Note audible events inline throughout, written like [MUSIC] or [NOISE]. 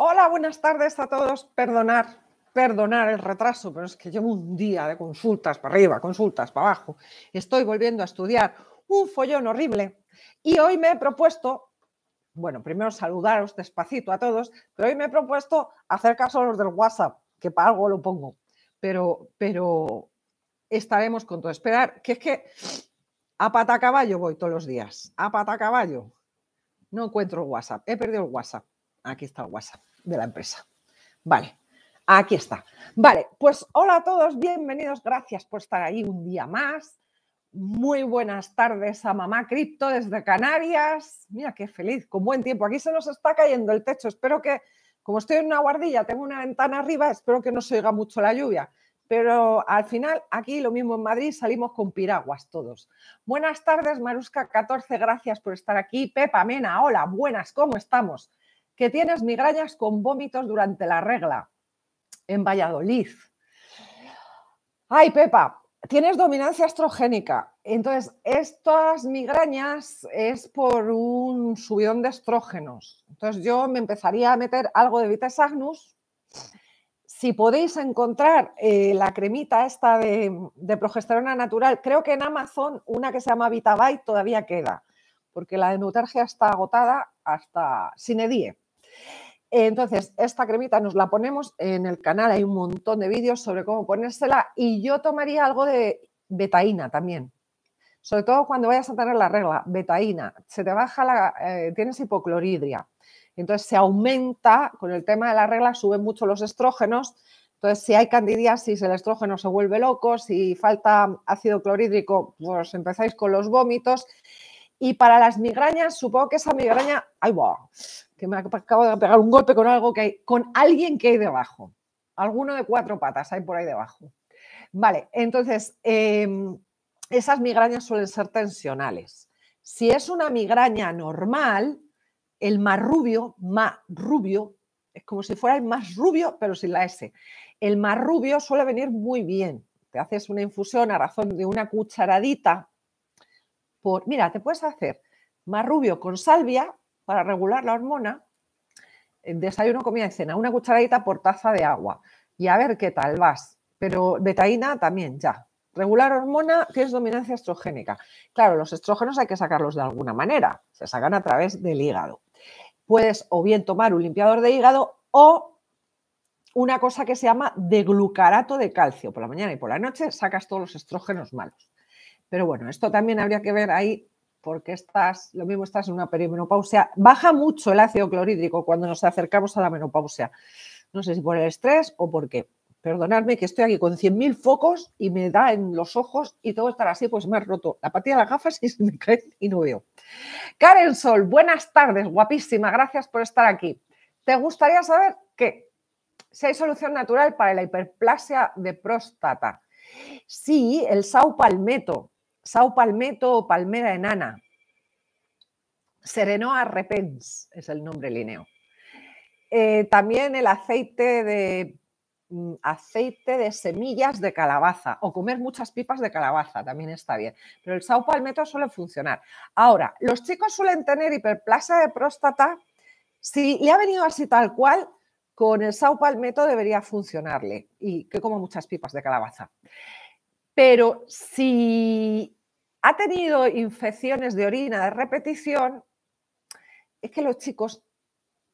Hola, buenas tardes a todos. Perdonar, perdonar el retraso, pero es que llevo un día de consultas para arriba, consultas para abajo. Estoy volviendo a estudiar un follón horrible y hoy me he propuesto, bueno, primero saludaros despacito a todos, pero hoy me he propuesto hacer caso a los del WhatsApp, que para algo lo pongo, pero, pero estaremos con todo. Esperar, que es que a pata caballo voy todos los días, a pata caballo. No encuentro el WhatsApp, he perdido el WhatsApp. Aquí está el WhatsApp de la empresa. Vale, aquí está. Vale, pues hola a todos, bienvenidos, gracias por estar ahí un día más. Muy buenas tardes a Mamá Cripto desde Canarias. Mira qué feliz, con buen tiempo. Aquí se nos está cayendo el techo. Espero que, como estoy en una guardilla, tengo una ventana arriba, espero que no se oiga mucho la lluvia. Pero al final, aquí lo mismo en Madrid, salimos con piraguas todos. Buenas tardes, Marusca14, gracias por estar aquí. Pepa Mena, hola, buenas, ¿cómo estamos? que tienes migrañas con vómitos durante la regla en Valladolid. Ay, Pepa, tienes dominancia estrogénica. Entonces, estas migrañas es por un subidón de estrógenos. Entonces, yo me empezaría a meter algo de Vites Agnus. Si podéis encontrar eh, la cremita esta de, progesterona natural, creo que en Amazon una que se llama Vitabyte todavía queda, porque la de Nutergia está agotada hasta sin entonces, esta cremita nos la ponemos en el canal, hay un montón de vídeos sobre cómo ponérsela y yo tomaría algo de betaína también. Sobre todo cuando vayas a tener la regla, betaína, se te baja la, eh, tienes hipocloridria. Entonces se aumenta, con el tema de la regla suben mucho los estrógenos, entonces, si hay candidiasis, el estrógeno se vuelve loco, si falta ácido clorhídrico, pues empezáis con los vómitos. Y para las migrañas, supongo que esa migraña, ay, que me acabo de pegar un golpe con algo que hay, con alguien que hay debajo. Alguno de cuatro patas hay por ahí debajo. Vale, entonces, em, esas migrañas suelen ser tensionales. Si es una migraña normal, el más rubio, más rubio, es como si fuera el más rubio, pero sin la S. El más rubio suele venir muy bien. Te haces una infusión a razón de una cucharadita. Por, mira, te puedes hacer más rubio con salvia para regular la hormona, eh, desayuno, comida y cena, una cucharadita por taza de agua y a ver qué tal vas. Pero betaína también, ya. Regular hormona, es dominancia estrogénica. Claro, los estrógenos hay que sacarlos de alguna manera, se sacan a través del hígado. Puedes o bien tomar un limpiador de hígado o una cosa que se llama deglucarato de calcio. Por la mañana y por la noche sacas todos los estrógenos malos. Pero bueno, esto también habría que ver ahí porque estás, lo mismo estás en una perimenopausia, baja mucho el ácido clorhídrico cuando nos acercamos a la menopausia. No sé si por el estrés o por qué. Perdonadme que estoy aquí con 100.000 focos y me da en los ojos y todo estar así, pues me ha roto la patilla de las gafas y [LAUGHS] me cae y no veo. Karen Sol, buenas tardes, guapísima, gracias por estar aquí. ¿Te gustaría saber qué? Si hay solución natural para la hiperplasia de próstata. Sí, el Sao Palmeto, Sao Palmetto o Palmera Enana. Serenoa repens es el nombre lineo. Eh, también el aceite de mm, aceite de semillas de calabaza o comer muchas pipas de calabaza, también está bien. Pero el sao palmetto suele funcionar. Ahora, los chicos suelen tener hiperplasia de próstata. Si le ha venido así tal cual, con el sao palmetto debería funcionarle y que como muchas pipas de calabaza. Pero si ha tenido infecciones de orina de repetición, es que los chicos,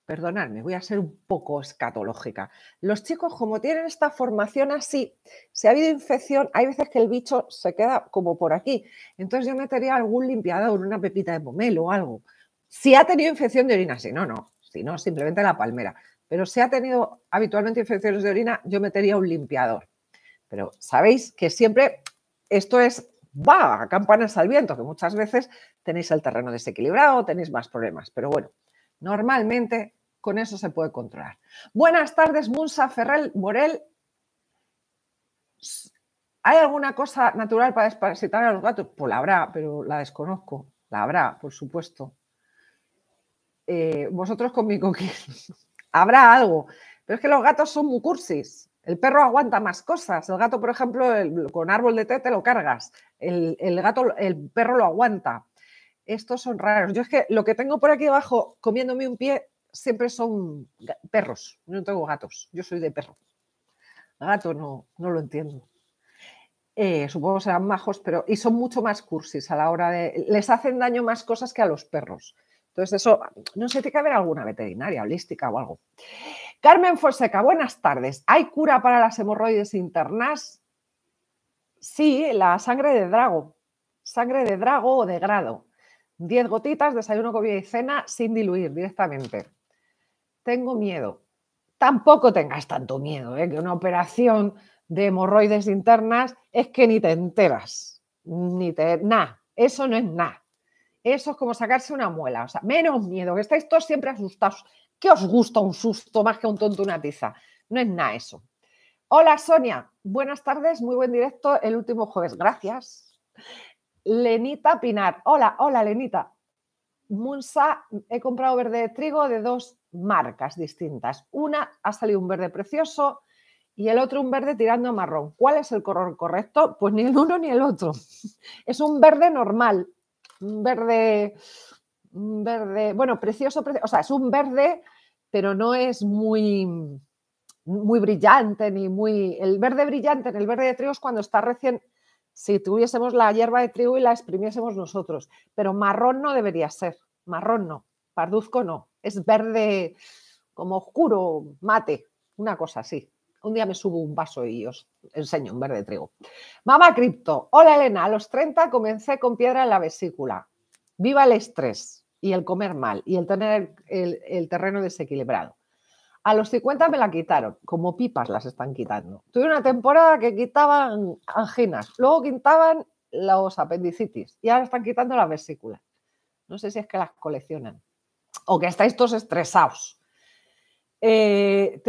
perdonadme, voy a ser un poco escatológica, los chicos como tienen esta formación así, si ha habido infección, hay veces que el bicho se queda como por aquí. Entonces yo metería algún limpiador, una pepita de pomelo o algo. Si ha tenido infección de orina, si no, no, si no, simplemente la palmera. Pero si ha tenido habitualmente infecciones de orina, yo metería un limpiador. Pero sabéis que siempre esto es va campanas al viento, que muchas veces tenéis el terreno desequilibrado, tenéis más problemas. Pero bueno, normalmente con eso se puede controlar. Buenas tardes, Munsa Ferrel Morel. ¿Hay alguna cosa natural para desparasitar a los gatos? Pues la habrá, pero la desconozco. La habrá, por supuesto. Eh, vosotros conmigo, [LAUGHS] ¿qué? habrá algo. Pero es que los gatos son muy cursis. El perro aguanta más cosas. El gato, por ejemplo, con árbol de té te lo cargas. El, gato, el perro lo aguanta. Estos son raros. Yo es que lo que tengo por aquí abajo comiéndome un pie siempre son perros. Yo no tengo gatos. Yo soy de perro. Gato no, no lo entiendo. Eh, supongo serán majos, pero y son mucho más cursis a la hora de. Les hacen daño más cosas que a los perros. Entonces, eso, no sé, tiene que haber alguna veterinaria holística o algo. Carmen Fonseca, buenas tardes. ¿Hay cura para las hemorroides internas? Sí, la sangre de drago. Sangre de drago o de grado. Diez gotitas, desayuno, comida y cena sin diluir directamente. Tengo miedo. Tampoco tengas tanto miedo, ¿eh? que una operación de hemorroides internas es que ni te enteras. Ni te. Nada. Eso no es nada. Eso es como sacarse una muela. O sea, menos miedo, que estáis todos siempre asustados. ¿Qué os gusta un susto más que un tonto una tiza No es nada eso. Hola Sonia, buenas tardes, muy buen directo el último jueves, gracias. Lenita Pinar, hola, hola Lenita. Munsa, he comprado verde de trigo de dos marcas distintas. Una ha salido un verde precioso y el otro un verde tirando a marrón. ¿Cuál es el color correcto? Pues ni el uno ni el otro. [LAUGHS] Es un verde normal, verde, verde, bueno, precioso, precioso, o sea, es un verde pero no es muy, muy brillante ni muy... El verde brillante en el verde de trigo es cuando está recién... Si tuviésemos la hierba de trigo y la exprimiésemos nosotros, pero marrón no debería ser, marrón no, parduzco no, es verde como oscuro, mate, una cosa así. Un día me subo un vaso y os enseño un verde de trigo. Mama Cripto, hola Elena, a los 30 comencé con piedra en la vesícula. Viva el estrés y el comer mal y el tener el, terreno desequilibrado. A los 50 me la quitaron, como pipas las están quitando. Tuve una temporada que quitaban anginas, luego quitaban los apendicitis y ahora están quitando la vesícula. No sé si es que las coleccionan o que estáis todos estresados. Eh,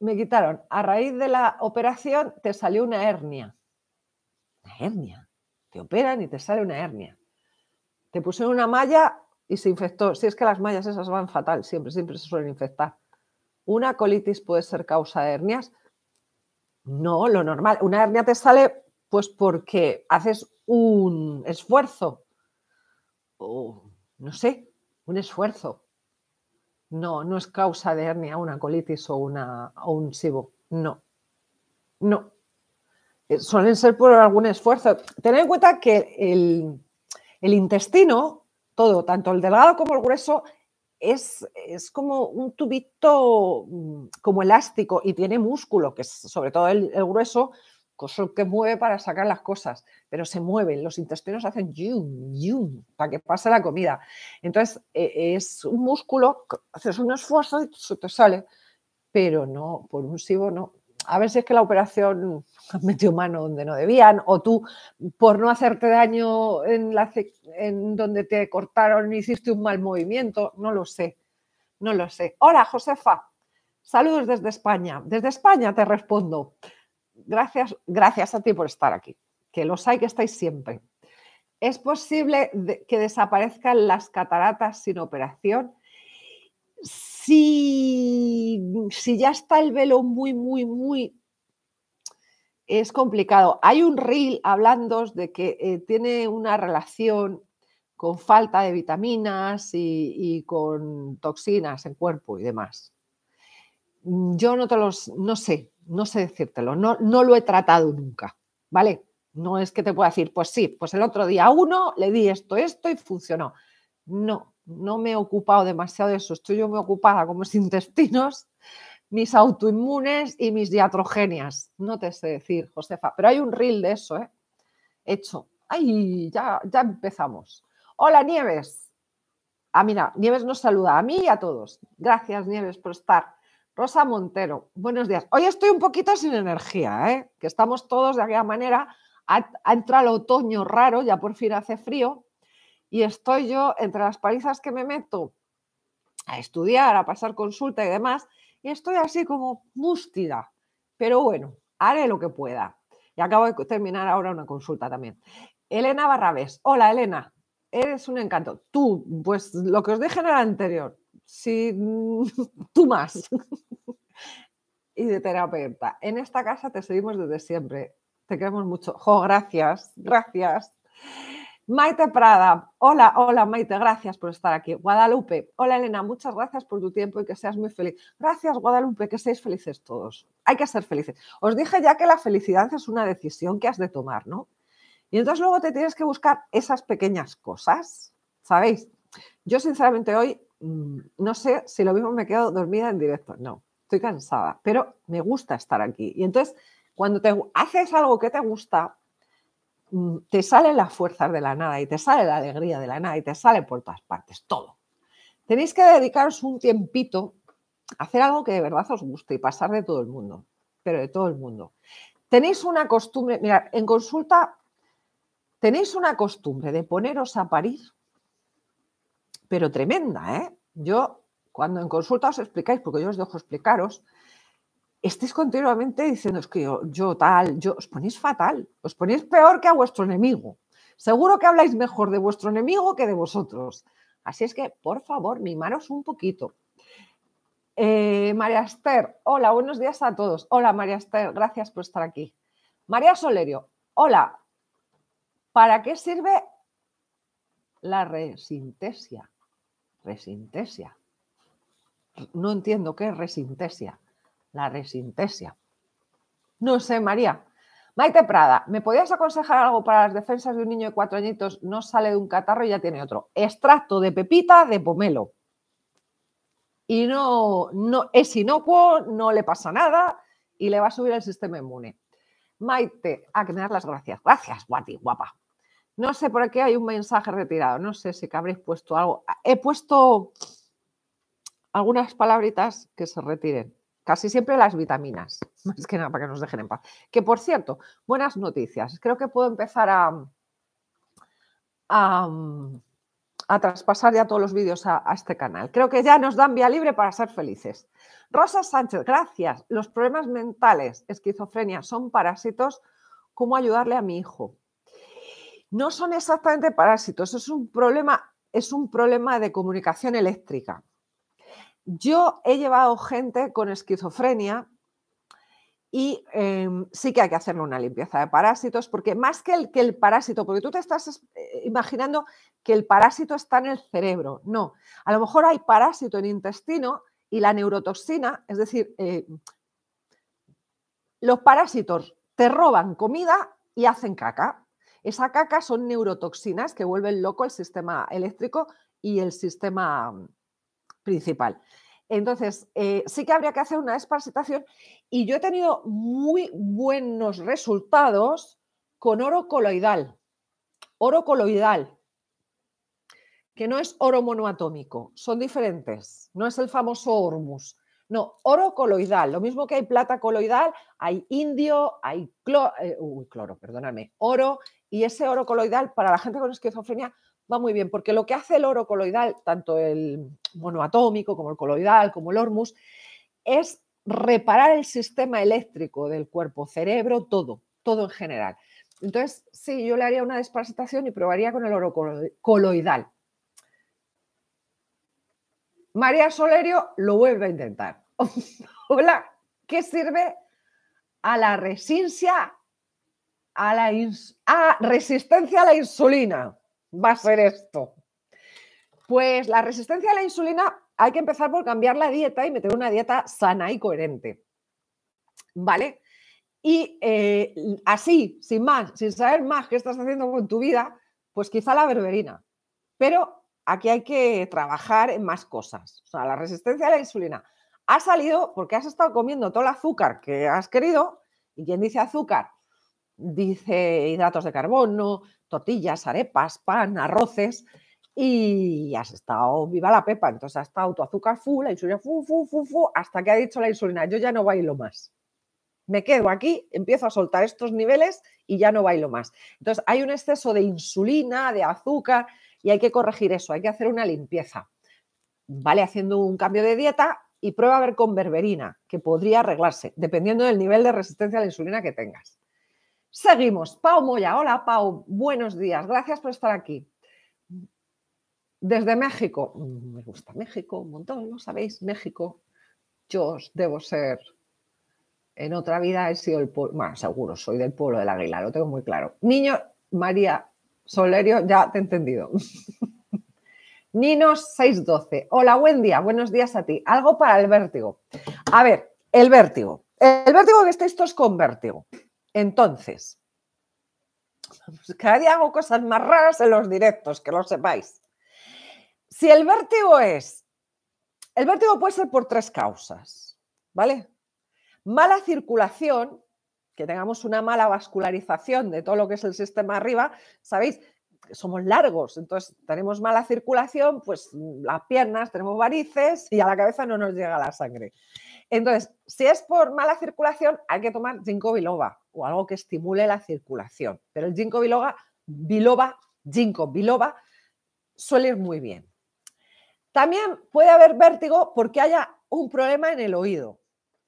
me quitaron, a raíz de la operación te salió una hernia. ¿Una hernia? Te operan y te sale una hernia. Te pusieron una malla y se infectó. Si es que las mallas esas van fatal, siempre, siempre se suelen infectar. ¿Una colitis puede ser causa de hernias? No, lo normal. Una hernia te sale pues porque haces un esfuerzo. O, no sé, un esfuerzo. No, no es causa de hernia una colitis o, una, un SIBO. No. No. Eh, suelen ser por algún esfuerzo. Ten en cuenta que el, el intestino, todo, tanto el delgado como el grueso, es, es como un tubito mm, como elástico y tiene músculo, que es sobre todo el, grueso, que mueve para sacar las cosas, pero se mueven, los intestinos hacen yum, yum, para que pase la comida. Entonces, e, es un músculo, haces un esfuerzo y se te sale, pero no, por un sibo no a ver si es que la operación [LAUGHS] metió mano donde no debían, o tú por no hacerte daño en, donde te cortaron hiciste un mal movimiento, no lo sé, no lo sé. Hola, Josefa, saludos desde España. Desde España te respondo. Gracias, gracias a ti por estar aquí, que los hay que estáis siempre. ¿Es posible que desaparezcan las cataratas sin operación? si, si ya está el velo muy, muy, muy es complicado. Hay un reel hablando de que eh, tiene una relación con falta de vitaminas y, con toxinas en cuerpo y demás. Mm, yo no te los, no sé, no sé decírtelo, no, no lo he tratado nunca, ¿vale? No es que te pueda decir, pues sí, pues el otro día uno le di esto, esto y funcionó. No, no me he ocupado demasiado de eso, estoy yo me ocupada con mis [LAUGHS] intestinos, mis autoinmunes y mis diatrogenias. No te sé decir, Josefa, pero hay un reel de eso, ¿eh? Hecho. ¡Ay! Ya, ya empezamos. Hola, Nieves. Ah, mira, Nieves nos saluda a mí y a todos. Gracias, Nieves, por estar. Rosa Montero, buenos días. Hoy estoy un poquito sin energía, ¿eh? que estamos todos de aquella manera. Ha, ha entrado el otoño raro, ya por fin hace frío, y estoy yo entre las palizas que me meto a estudiar, a pasar consulta y demás, y estoy así como mústida. Pero bueno, haré lo que pueda. Y acabo de terminar ahora una consulta también. Elena Barrabés. Hola, Elena. Eres un encanto. Tú, pues lo que os dije en el anterior. Si [LAUGHS] tú más. [LAUGHS] y de terapeuta. En esta casa te seguimos desde siempre. Te queremos mucho. Jo, gracias. Gracias. Maite Prada, hola, hola Maite, gracias por estar aquí. Guadalupe, hola Elena, muchas gracias por tu tiempo y que seas muy feliz. Gracias Guadalupe, que seáis felices todos. Hay que ser felices. Os dije ya que la felicidad es una decisión que has de tomar, ¿no? Y entonces luego te tienes que buscar esas pequeñas cosas, ¿sabéis? Yo sinceramente hoy mm, no sé si lo mismo me quedo dormida en directo, no, estoy cansada, pero me gusta estar aquí. Y entonces cuando te haces algo que te gusta, Mm, te salen las fuerzas de la nada y te sale la alegría de la nada y te sale por todas partes, todo. Tenéis que dedicaros un tiempito a hacer algo que de verdad os guste y pasar de todo el mundo, pero de todo el mundo. Tenéis una costumbre, mirad, en consulta tenéis una costumbre de poneros a parir, pero tremenda, ¿eh? Yo, cuando en consulta os explicáis, porque yo os dejo explicaros, estéis continuamente diciendo que yo, tal, yo os ponéis fatal, os ponéis peor que a vuestro enemigo. Seguro que habláis mejor de vuestro enemigo que de vosotros. Así es que, por favor, mimaros un poquito. Eh, María Esther, hola, buenos días a todos. Hola, María Esther, gracias por estar aquí. María Solerio, hola, ¿para qué sirve la resintesia? Resintesia. No entiendo qué es resintesia la resintesia. No sé, María. Maite Prada, ¿me podías aconsejar algo para las defensas de un niño de cuatro añitos? No sale de un catarro y ya tiene otro. Extracto de pepita de pomelo. Y no, no es inocuo, no le pasa nada y le va a subir el sistema inmune. Maite, a que las gracias. Gracias, guati, guapa. No sé por qué hay un mensaje retirado. No sé si habréis puesto algo. He puesto algunas palabritas que se retiren. Casi siempre las vitaminas, [LAUGHS] más que nada para que nos dejen en paz. Que por cierto, buenas noticias. Creo que puedo empezar a, a, traspasar ya todos los vídeos a, a, este canal. Creo que ya nos dan vía libre para ser felices. Rosa Sánchez, gracias. Los problemas mentales, esquizofrenia, son parásitos. ¿Cómo ayudarle a mi hijo? No son exactamente parásitos, es un problema, es un problema de comunicación eléctrica. Yo he llevado gente con esquizofrenia y em, sí que hay que hacerle una limpieza de parásitos, porque más que el, que el parásito, porque tú te estás eh, imaginando que el parásito está en el cerebro, no, a lo mejor hay parásito en el intestino y la neurotoxina, es decir, eh, los parásitos te roban comida y hacen caca. Esa caca son neurotoxinas que vuelven loco el sistema eléctrico y el sistema principal. Entonces, eh, sí que habría que hacer una esparcitación y yo he tenido muy buenos resultados con oro coloidal. Oro coloidal, que no es oro monoatómico, son diferentes, no es el famoso Hormus. No, oro coloidal, lo mismo que hay plata coloidal, hay indio, hay cloro, eh, cloro, perdóname, oro, y ese oro coloidal para la gente con esquizofrenia va muy bien, porque lo que hace el oro coloidal, tanto el monoatómico como el coloidal, como el hormus, es reparar el sistema eléctrico del cuerpo, cerebro, todo, todo en general. Entonces, sí, yo le haría una desparasitación y probaría con el oro coloidal. María Solerio lo vuelve a intentar. [LAUGHS] Hola, ¿qué sirve a la resistencia a la, a resistencia a la insulina? va a ser esto. Pues la resistencia a la insulina hay que empezar por cambiar la dieta y meter una dieta sana y coherente. ¿Vale? Y eh, así, sin más, sin saber más qué estás haciendo con tu vida, pues quizá la berberina. Pero aquí hay que trabajar en más cosas. O sea, la resistencia a la insulina ha salido porque has estado comiendo todo el azúcar que has querido. Y quien dice azúcar, dice hidratos de carbono, tortillas, arepas, pan, arroces, y has estado viva la pepa, entonces ha estado tu azúcar full, la insulina fu, hasta que ha dicho la insulina, yo ya no bailo más. Me quedo aquí, empiezo a soltar estos niveles y ya no bailo más. Entonces hay un exceso de insulina, de azúcar, y hay que corregir eso, hay que hacer una limpieza. Vale, haciendo un cambio de dieta y prueba a ver con berberina, que podría arreglarse, dependiendo del nivel de resistencia a la insulina que tengas. Seguimos. Pau Moya. Hola, Pau. Buenos días. Gracias por estar aquí. Desde México. Mm, me gusta México un montón, ¿no sabéis? México. Yo os debo ser. En otra vida he sido el pueblo. Bueno, seguro, soy del pueblo del Águila, lo tengo muy claro. Niño María Solerio, ya te he entendido. [LAUGHS] Ninos612. Hola, buen día. Buenos días a ti. Algo para el vértigo. A ver, el vértigo. El vértigo que estáis todos con vértigo. Entonces, pues, cada día hago cosas más raras en los directos, que lo sepáis. Si el vértigo es, el vértigo puede ser por tres causas, ¿vale? Mala circulación, que tengamos una mala vascularización de todo lo que es el sistema arriba, ¿sabéis? Somos largos, entonces tenemos mala circulación, pues las piernas, tenemos varices y a la cabeza no nos llega la sangre. Entonces, si es por mala circulación, hay que tomar ginkgo biloba, o algo que estimule la circulación. Pero el ginkgo biloba, biloba, biloba suele ir muy bien. También puede haber vértigo porque haya un problema en el oído,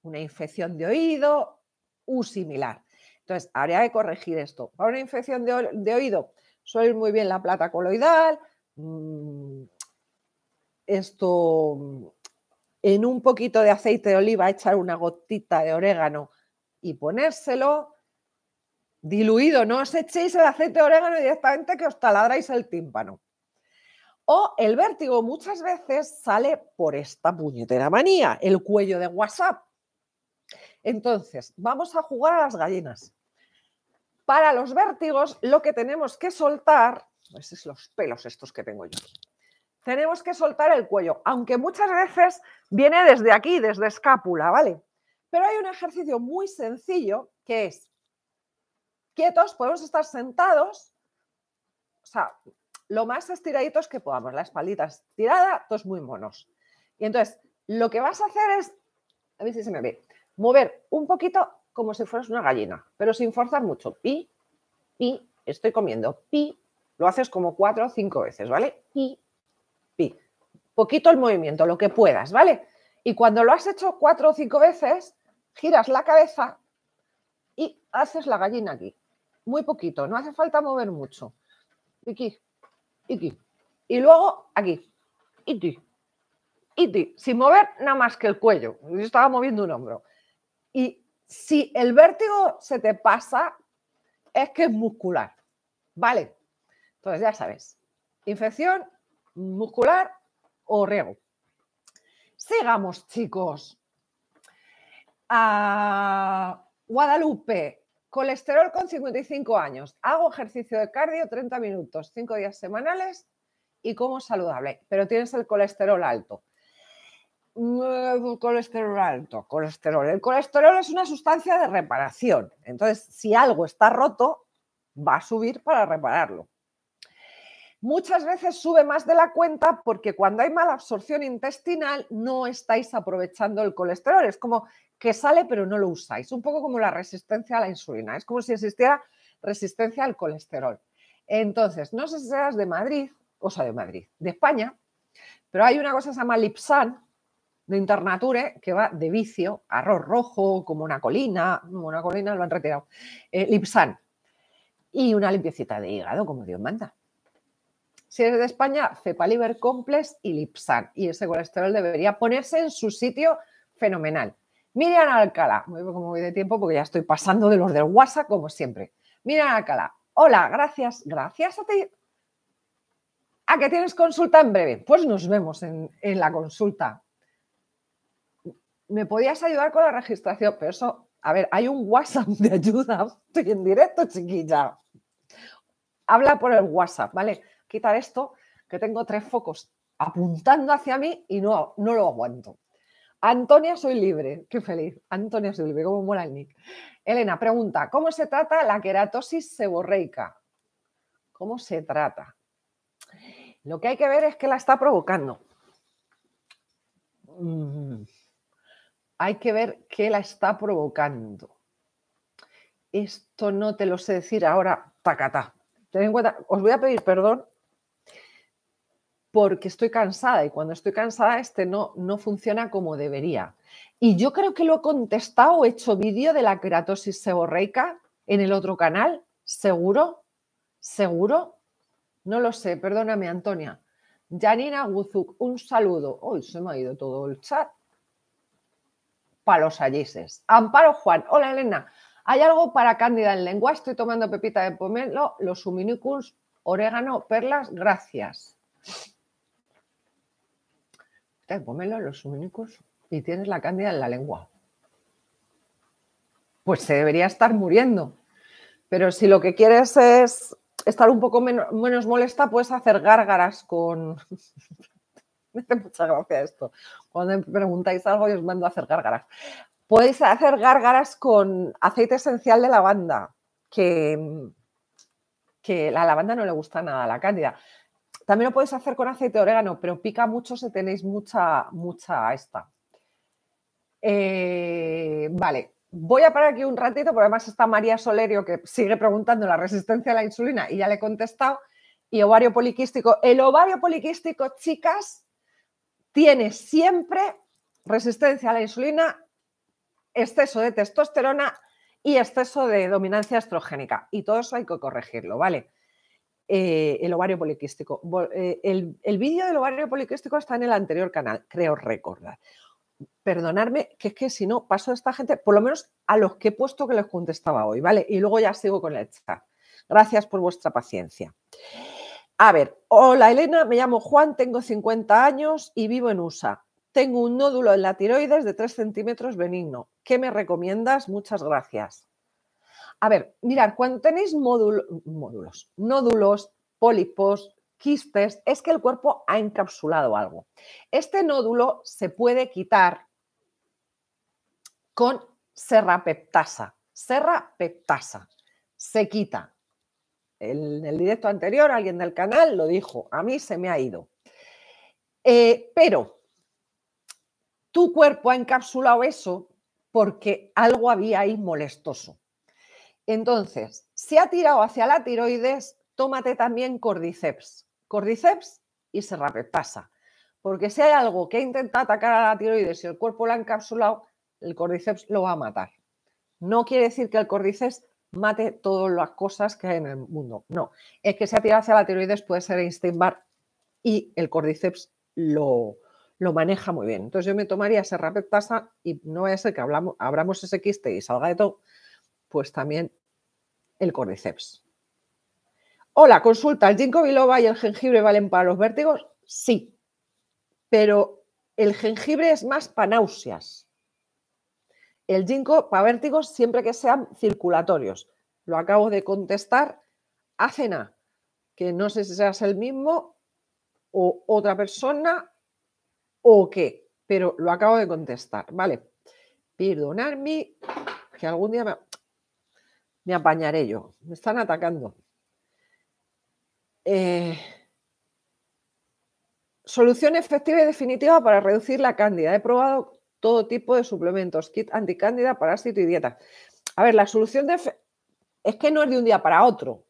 una infección de oído u similar. Entonces, habría que corregir esto. Para una infección de, oído suele ir muy bien la plata coloidal, mm, esto en un poquito de aceite de oliva, echar una gotita de orégano y ponérselo diluido, no os echéis el aceite de orégano directamente que os taladráis el tímpano. O el vértigo muchas veces sale por esta puñetera manía, el cuello de WhatsApp. Entonces, vamos a jugar a las gallinas. Para los vértigos, lo que tenemos que soltar, esos pues los pelos estos que tengo yo, tenemos que soltar el cuello, aunque muchas veces viene desde aquí, desde escápula, ¿vale? Pero hay un ejercicio muy sencillo que es quietos, podemos estar sentados, o sea, lo más estiraditos que podamos, la espaldita estirada, todos muy monos. Y entonces, lo que vas a hacer es, a ver si se me ve, mover un poquito como si fueras una gallina, pero sin forzar mucho. Pi, pi, estoy comiendo, pi, lo haces como cuatro o cinco veces, ¿vale? Pi, pi. Poquito el movimiento, lo que puedas, ¿vale? Y cuando lo has hecho cuatro o cinco veces, giras la cabeza y haces la gallina aquí muy poquito, no hace falta mover mucho. Y luego aquí, Y iti, sin mover nada más que el cuello. Yo estaba moviendo un hombro. Y si el vértigo se te pasa, es que es muscular. ¿Vale? Entonces ya sabes, infección muscular o riego. Sigamos, chicos. A ah, Guadalupe, Colesterol con 55 años. Hago ejercicio de cardio 30 minutos, 5 días semanales y como saludable, pero tienes el colesterol alto. Mm, colesterol alto, colesterol. El colesterol es una sustancia de reparación. Entonces, si algo está roto, va a subir para repararlo. Muchas veces sube más de la cuenta porque cuando hay mala absorción intestinal no estáis aprovechando el colesterol. Es como que sale pero no lo usáis. Un poco como la resistencia a la insulina. Es como si existiera resistencia al colesterol. Entonces, no sé si seas de Madrid, o sea, de Madrid, de España, pero hay una cosa que se llama Lipsan de Internature que va de vicio, arroz rojo, como una colina, como una colina lo han retirado, eh, Lipsan. Y una limpiecita de hígado, como Dios manda. Si eres de España, Cepaliver Complex y Lipsan. Y ese colesterol debería ponerse en su sitio fenomenal. Miriam Alcala, muy poco me voy de tiempo porque ya estoy pasando de los del WhatsApp como siempre. Miriam Alcala, hola, gracias, gracias a ti. ¿A ah, qué tienes consulta en breve? Pues nos vemos en, la consulta. ¿Me podías ayudar con la registración? Pero eso, a ver, hay un WhatsApp de ayuda. Estoy en directo, chiquilla. Habla por el WhatsApp, ¿vale? Quitar esto, que tengo tres focos apuntando hacia mí y no, no lo aguanto. Antonia, soy libre. Qué feliz. Antonia, soy libre. Como mola el nick. Elena, pregunta, ¿cómo se trata la queratosis seborreica? ¿Cómo se trata? Lo que hay que ver es qué la está provocando. Mm. Hay que ver qué la está provocando. Esto no te lo sé decir ahora, tacata. Ten en cuenta, os voy a pedir perdón porque estoy cansada y cuando estoy cansada este no, no funciona como debería. Y yo creo que lo he contestado, he hecho vídeo de la queratosis seborreica en el otro canal, seguro, seguro, no lo sé, perdóname Antonia. Janina Guzuk, un saludo. Hoy se me ha ido todo el chat. Para los Amparo Juan, hola Elena. Hay algo para Cándida en lengua. Estoy tomando pepita de pomelo, los suminicus, orégano, perlas, gracias. Te a los únicos y tienes la cándida en la lengua. Pues se debería estar muriendo. Pero si lo que quieres es estar un poco menos, molesta, puedes hacer gárgaras con. [LAUGHS] Me hace mucha gracia esto. Cuando me preguntáis algo, yo os mando a hacer gárgaras. Podéis hacer gárgaras con aceite esencial de lavanda, que, que la lavanda no le gusta nada a la cándida. También lo podéis hacer con aceite de orégano, pero pica mucho si tenéis mucha, mucha esta. Eh, vale, voy a parar aquí un ratito, porque además está María Solerio que sigue preguntando la resistencia a la insulina y ya le he contestado. Y ovario poliquístico. El ovario poliquístico, chicas, tiene siempre resistencia a la insulina, exceso de testosterona y exceso de dominancia estrogénica. Y todo eso hay que corregirlo, ¿vale? Eh, el ovario poliquístico. Eh, el, vídeo del ovario poliquístico está en el anterior canal, creo recordar. Perdonadme, que es que si no paso a esta gente, por lo menos a los que he puesto que les contestaba hoy, ¿vale? Y luego ya sigo con la chat. Gracias por vuestra paciencia. A ver, hola Elena, me llamo Juan, tengo 50 años y vivo en USA. Tengo un nódulo en la tiroides de 3 centímetros benigno. ¿Qué me recomiendas? Muchas gracias. A ver, mirad, cuando tenéis módulos, nódulos, pólipos, quistes, es que el cuerpo ha encapsulado algo. Este nódulo se puede quitar con serrapeptasa. Serrapeptasa se quita. En el directo anterior alguien del canal lo dijo, a mí se me ha ido. Eh, pero tu cuerpo ha encapsulado eso porque algo había ahí molestoso. Entonces, si ha tirado hacia la tiroides, tómate también cordyceps. Cordyceps y se Porque si hay algo que intenta atacar a la tiroides y el cuerpo la ha encapsulado, el cordyceps lo va a matar. No quiere decir que el cordyceps mate todas las cosas que hay en el mundo. No, es que si ha tirado hacia la tiroides puede ser Einstein Bar y el cordyceps lo, maneja muy bien. Entonces yo me tomaría serrapeptasa y no es el que hablamos, abramos ese quiste y salga de todo, pues también el cordyceps. Hola, consulta, ¿el ginkgo biloba y el jengibre valen para los vértigos? Sí, pero el jengibre es más para náuseas. El ginkgo para vértigos siempre que sean circulatorios. Lo acabo de contestar a cena, que no sé si seas el mismo o otra persona o qué, pero lo acabo de contestar, ¿vale? Perdonadme que algún día me me apañaré yo. Me están atacando. Eh, solución efectiva y definitiva para reducir la cándida. He probado todo tipo de suplementos, kit anticándida, parásito y dieta. A ver, la solución de es que no es de un día para otro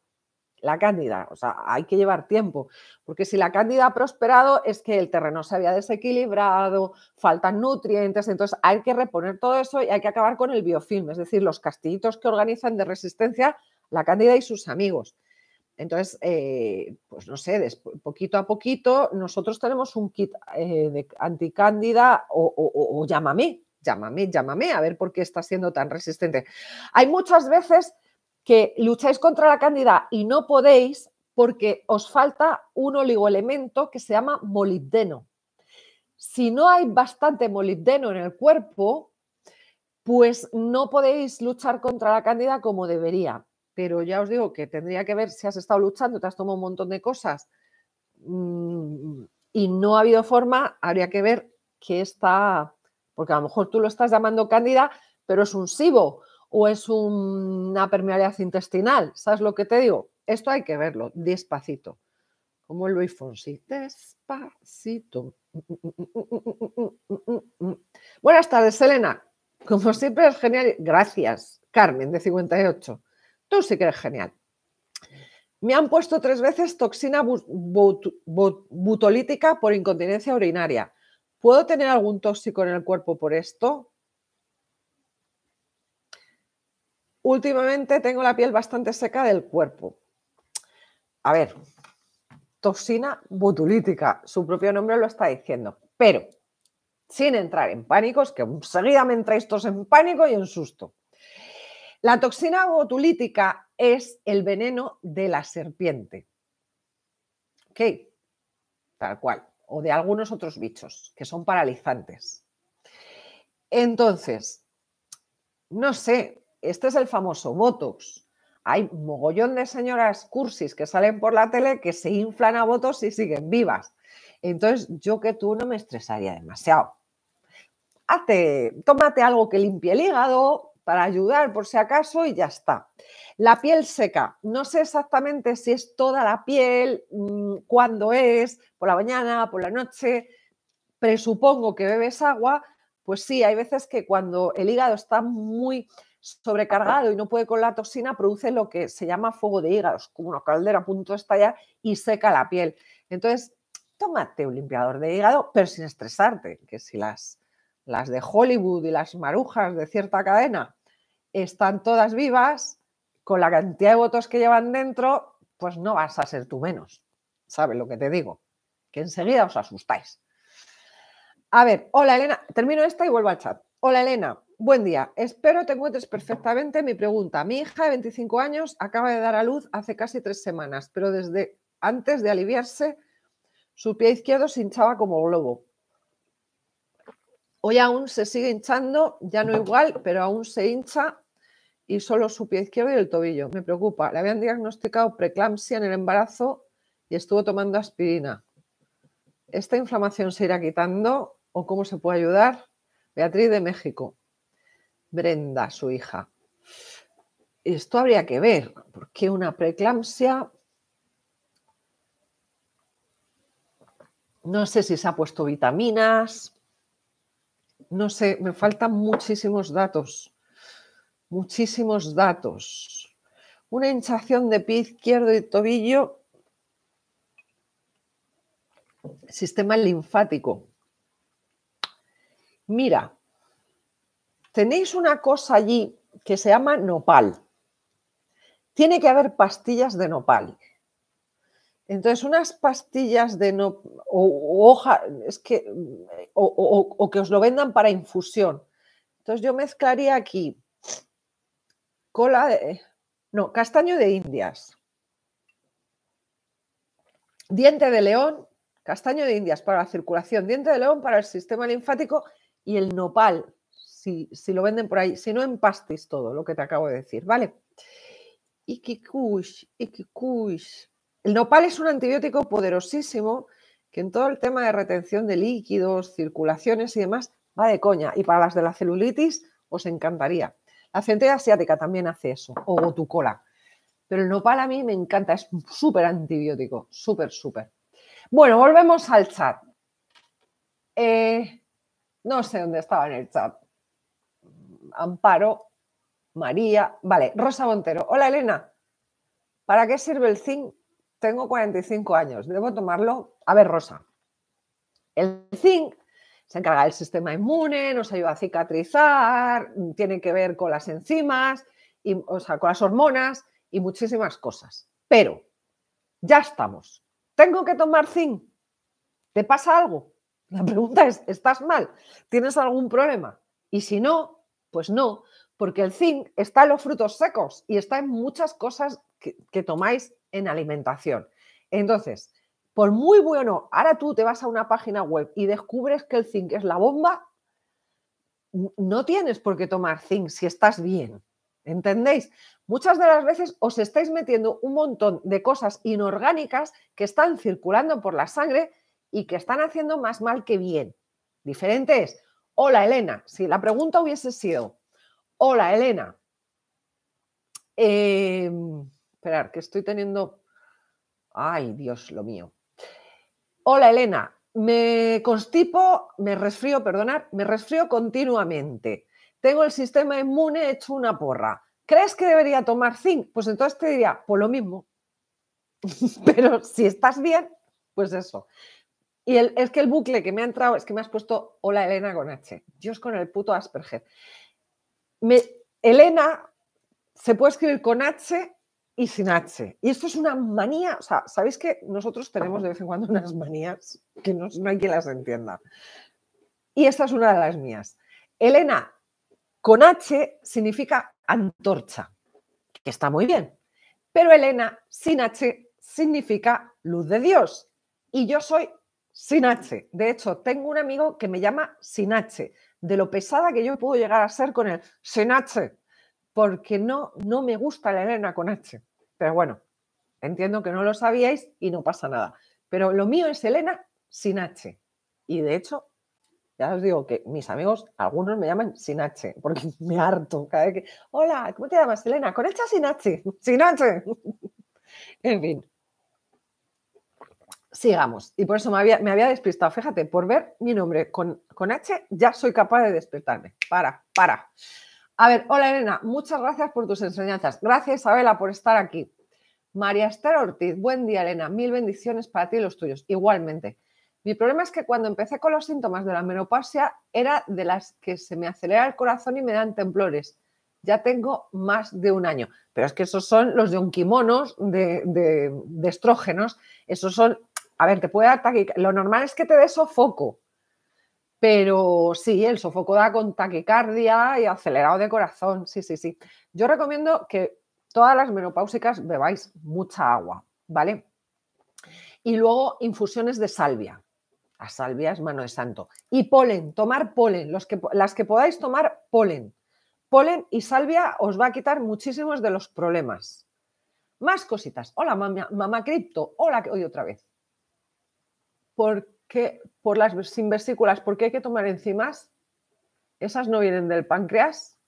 la cándida. O sea, hay que llevar tiempo, porque si la cándida ha prosperado es que el terreno se había desequilibrado, faltan nutrientes, entonces hay que reponer todo eso y hay que acabar con el biofilm, es decir, los castillitos que organizan de resistencia la cándida y sus amigos. Entonces, eh, pues no sé, poquito a poquito nosotros tenemos un kit eh, de anticándida o, o llámame, llámame, llámame a ver por qué está siendo tan resistente. Hay muchas veces que lucháis contra la cándida y no podéis porque os falta un oligoelemento que se llama molibdeno. Si no hay bastante molibdeno en el cuerpo, pues no podéis luchar contra la cándida como debería. Pero ya os digo que tendría que ver si has estado luchando, te has tomado un montón de cosas mm, y no ha habido forma, habría que ver qué está, porque a lo mejor tú lo estás llamando cándida, pero es un SIBO o es una permeabilidad intestinal. ¿Sabes lo que te digo? Esto hay que verlo despacito. Como Luis Fonsi, despacito. Buenas tardes, elena Como siempre, es genial. Gracias, Carmen, de 58. Tú sí que eres genial. Me han puesto tres veces toxina butolítica por incontinencia urinaria. ¿Puedo tener algún tóxico en el cuerpo por esto? Últimamente tengo la piel bastante seca del cuerpo. A ver, toxina botulítica, su propio nombre lo está diciendo, pero sin entrar en pánicos, que seguidamente me entráis todos en pánico y en susto. La toxina botulítica es el veneno de la serpiente. ¿Ok? Tal cual. O de algunos otros bichos que son paralizantes. Entonces, no sé, este es el famoso Botox. Hay mogollón de señoras cursis que salen por la tele que se inflan a votos y siguen vivas. Entonces, yo que tú no me estresaría demasiado. tómate algo que limpie el hígado para ayudar por si acaso y ya está. La piel seca. No sé exactamente si es toda la piel, mm, cuándo es, por la mañana, por la noche. Presupongo que bebes agua. Pues sí, hay veces que cuando el hígado está muy sobrecargado y no puede con la toxina, produce lo que se llama fuego de hígados, como una caldera a punto de estallar y seca la piel. Entonces, tómate un limpiador de hígado, pero sin estresarte, que si las, las de Hollywood y las marujas de cierta cadena están todas vivas, con la cantidad de votos que llevan dentro, pues no vas a ser tú menos. ¿Sabes lo que te digo? Que enseguida os asustáis. A ver, hola Elena, termino esta y vuelvo al chat. Hola Elena, Buen día, espero te encuentres perfectamente. Mi pregunta, mi hija de 25 años acaba de dar a luz hace casi tres semanas, pero desde antes de aliviarse, su pie izquierdo se hinchaba como globo. Hoy aún se sigue hinchando, ya no igual, pero aún se hincha y solo su pie izquierdo y el tobillo. Me preocupa, le habían diagnosticado preeclampsia en el embarazo y estuvo tomando aspirina. ¿Esta inflamación se irá quitando o cómo se puede ayudar? Beatriz de México. Brenda, su hija. Esto habría que ver, porque una preeclampsia no sé si se ha puesto vitaminas, no sé, me faltan muchísimos datos, muchísimos datos. Una hinchación de pie izquierdo y tobillo, sistema linfático. Mira, tenéis una cosa allí que se llama nopal. Tiene que haber pastillas de nopal. Entonces, unas pastillas de nopal o, hoja, es que, o, o que os lo vendan para infusión. Entonces, yo mezclaría aquí cola de, no, castaño de indias, diente de león, castaño de indias para la circulación, diente de león para el sistema linfático y el nopal si, lo venden por ahí, si no empastes todo lo que te acabo de decir, ¿vale? Ikikush, Ikikush. El nopal es un antibiótico poderosísimo que en todo el tema de retención de líquidos, circulaciones y demás va de coña. Y para las de la celulitis os encantaría. La centella asiática también hace eso, o cola. Pero el nopal a mí me encanta, es súper antibiótico, súper, súper. Bueno, volvemos al chat. Eh, no sé dónde estaba en el chat. Amparo, María, vale, Rosa Montero. Hola Elena, ¿para qué sirve el zinc? Tengo 45 años, ¿debo tomarlo? A ver, Rosa, el zinc se encarga del sistema inmune, nos ayuda a cicatrizar, tiene que ver con las enzimas, y, o sea, con las hormonas y muchísimas cosas. Pero ya estamos. ¿Tengo que tomar zinc? ¿Te pasa algo? La pregunta es, ¿estás mal? ¿Tienes algún problema? Y si no, pues no, porque el zinc está en los frutos secos y está en muchas cosas que, tomáis en alimentación. Entonces, por muy bueno, ahora tú te vas a una página web y descubres que el zinc es la bomba, no tienes por qué tomar zinc si estás bien. ¿Entendéis? Muchas de las veces os estáis metiendo un montón de cosas inorgánicas que están circulando por la sangre y que están haciendo más mal que bien. diferentes Hola Elena, si la pregunta hubiese sido, hola Elena, em, esperar, que estoy teniendo... Ay, Dios, lo mío. Hola Elena, me constipo, me resfrío, perdonar, me resfrío continuamente. Tengo el sistema inmune hecho una porra. ¿Crees que debería tomar zinc? Pues entonces te diría, pues lo mismo. [LAUGHS] Pero si estás bien, pues eso. Y es que el bucle que me ha entrado es que me has puesto Hola Elena con H. Dios con el puto Asperger. Me, Elena se puede escribir con H y sin H. Y esto es una manía. O sea, ¿sabéis que nosotros tenemos de vez en cuando unas manías que no, no hay quien las entienda? Y esta es una de las mías. Elena con H significa antorcha, que está muy bien. Pero Elena sin H significa luz de Dios. Y yo soy sin H, De hecho, tengo un amigo que me llama Sin H, de lo pesada que yo puedo llegar a ser con el H, porque no, no me gusta la Elena con H. Pero bueno, entiendo que no lo sabíais y no pasa nada. Pero lo mío es Elena sin H. Y de hecho, ya os digo que mis amigos, algunos me llaman sin H, porque [LAUGHS] me harto cada vez que, hola, ¿cómo te llamas, Elena? Con esta sin H, [LAUGHS] sin H. [LAUGHS] en fin sigamos. Y por eso me había, me había despistado. Fíjate, por ver mi nombre con, con H ya soy capaz de despertarme. Para, para. A ver, hola Elena, muchas gracias por tus enseñanzas. Gracias Isabela por estar aquí. María Esther Ortiz, buen día Elena, mil bendiciones para ti y los tuyos. Igualmente. Mi problema es que cuando empecé con los síntomas de la menopausia era de las que se me acelera el corazón y me dan temblores. Ya tengo más de un año. Pero es que esos son los de un kimonos, de estrógenos, esos son a ver, te puede dar Lo normal es que te dé sofoco, pero sí, el sofoco da con taquicardia y acelerado de corazón. Sí, sí, sí. Yo recomiendo que todas las menopáusicas bebáis mucha agua, ¿vale? Y luego infusiones de salvia. La salvia es mano de santo. Y polen, tomar polen, los que, las que podáis tomar polen. Polen y salvia os va a quitar muchísimos de los problemas. Más cositas. Hola, mamá, mamá cripto. Hola, hoy otra vez. ¿por qué? Por las vesículas? ¿por qué hay que tomar enzimas? Esas no vienen del páncreas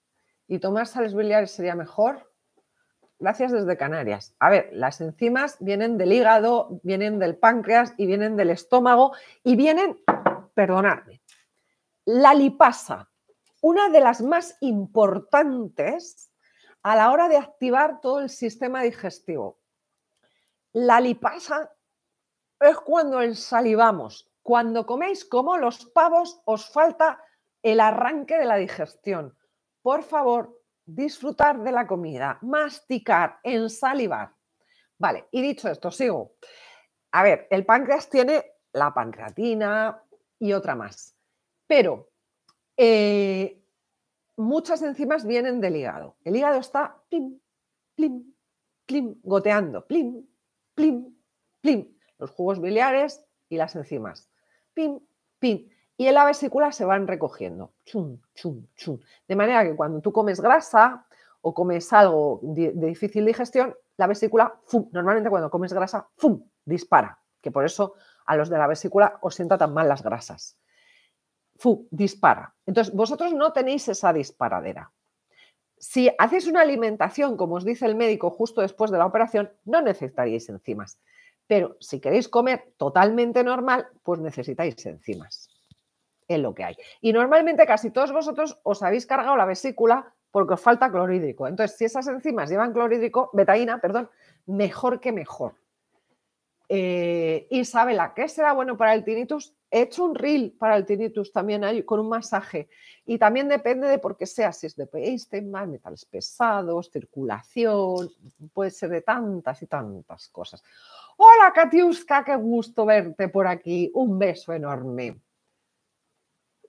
y tomar sales biliares sería mejor. Gracias desde Canarias. A ver, las enzimas vienen del hígado, vienen del páncreas y vienen del estómago y vienen, perdonadme, la lipasa, una de las más importantes a la hora de activar todo el sistema digestivo. La lipasa es cuando ensalivamos. Cuando coméis como los pavos, os falta el arranque de la digestión. Por favor, disfrutar de la comida, masticar, ensalivar. Vale, y dicho esto, sigo. A ver, el páncreas tiene la pancreatina y otra más, pero eh, muchas enzimas vienen del hígado. El hígado está plim, plim, plim, goteando, plim, plim, plim los jugos biliares y las enzimas. Pim, pim. Y en la vesícula se van recogiendo. Chum, chum, chum. De manera que cuando tú comes grasa o comes algo de, difícil digestión, la vesícula, fum, normalmente cuando comes grasa, fum, dispara. Que por eso a los de la vesícula os sienta tan mal las grasas. Fum, dispara. Entonces, vosotros no tenéis esa disparadera. Si hacéis una alimentación, como os dice el médico, justo después de la operación, no necesitaríais enzimas. Pero si queréis comer totalmente normal, pues necesitáis enzimas. Es lo que hay. Y normalmente casi todos vosotros os habéis cargado la vesícula porque os falta clorhídrico. Entonces, si esas enzimas llevan clorhídrico, betaína, perdón, mejor que mejor. Eh, Isabela, ¿qué será bueno para el tinnitus? He hecho un reel para el tinnitus también con un masaje y también depende de por qué sea, si es de mal, metales pesados, circulación, puede ser de tantas y tantas cosas. Hola Katiuska, qué gusto verte por aquí. Un beso enorme.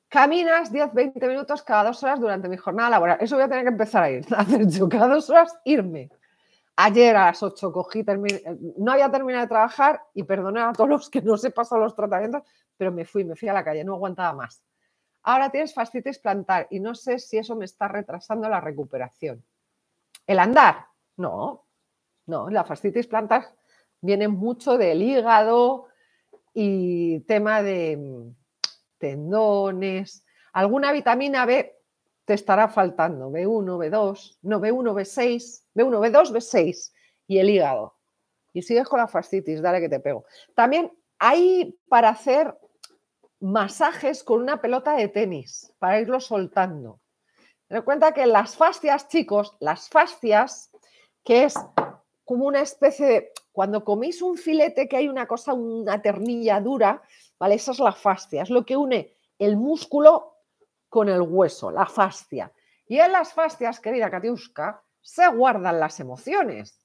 Caminas 10-20 minutos cada dos horas durante mi jornada laboral. Eso voy a tener que empezar a ir. [LAUGHS] hacer cada dos horas irme. Ayer a las 8 cogí, eh, no había terminado de trabajar y perdoné a todos los que no se pasan los tratamientos, pero me fui, me fui a la calle, no aguantaba más. Ahora tienes fascitis plantar y no sé si eso me está retrasando la recuperación. ¿El andar? No, no, la fascitis plantar viene mucho del hígado y tema de mm, tendones. Alguna vitamina B te estará faltando, B1, B2, no, B1, B6, B1, B2, B6 y el hígado. Y sigues con la fascitis, dale que te pego. También hay para hacer masajes con una pelota de tenis, para irlo soltando. Ten cuenta que las fascias, chicos, las fascias, que es como una especie de cuando coméis un filete que hay una cosa, una ternilla dura, ¿vale? Esa es la fascia, es lo que une el músculo con el hueso, la fascia. Y en las fascias, querida Katiuska, se guardan las emociones.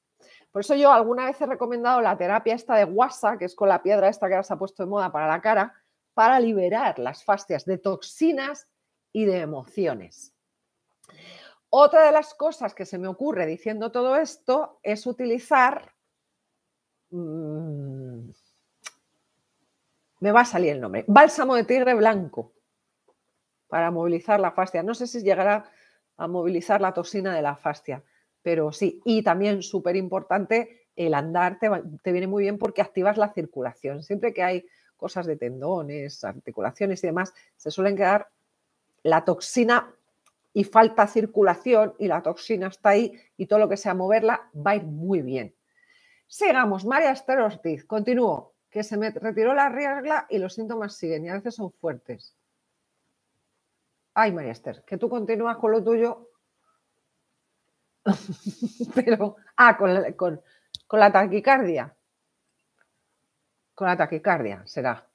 Por eso yo alguna vez he recomendado la terapia esta de guasa, que es con la piedra esta que ahora se ha puesto de moda para la cara, para liberar las fascias de toxinas y de emociones. Otra de las cosas que se me ocurre diciendo todo esto es utilizar Mm. me va a salir el nombre. Bálsamo de tigre blanco para movilizar la fascia. No sé si llegará a movilizar la toxina de la fascia, pero sí. Y también súper importante, el andar te viene muy bien porque activas la circulación. Siempre que hay cosas de tendones, articulaciones y demás, se suelen quedar la toxina y falta circulación y la toxina está ahí y todo lo que sea moverla va a ir muy bien. Sigamos, María Esther Ortiz, continúo, que se me retiró la regla y los síntomas siguen y a veces son fuertes. Ay, María Esther, que tú continúas con lo tuyo, [LAUGHS] pero, ah, con la, con taquicardia. Con la taquicardia será.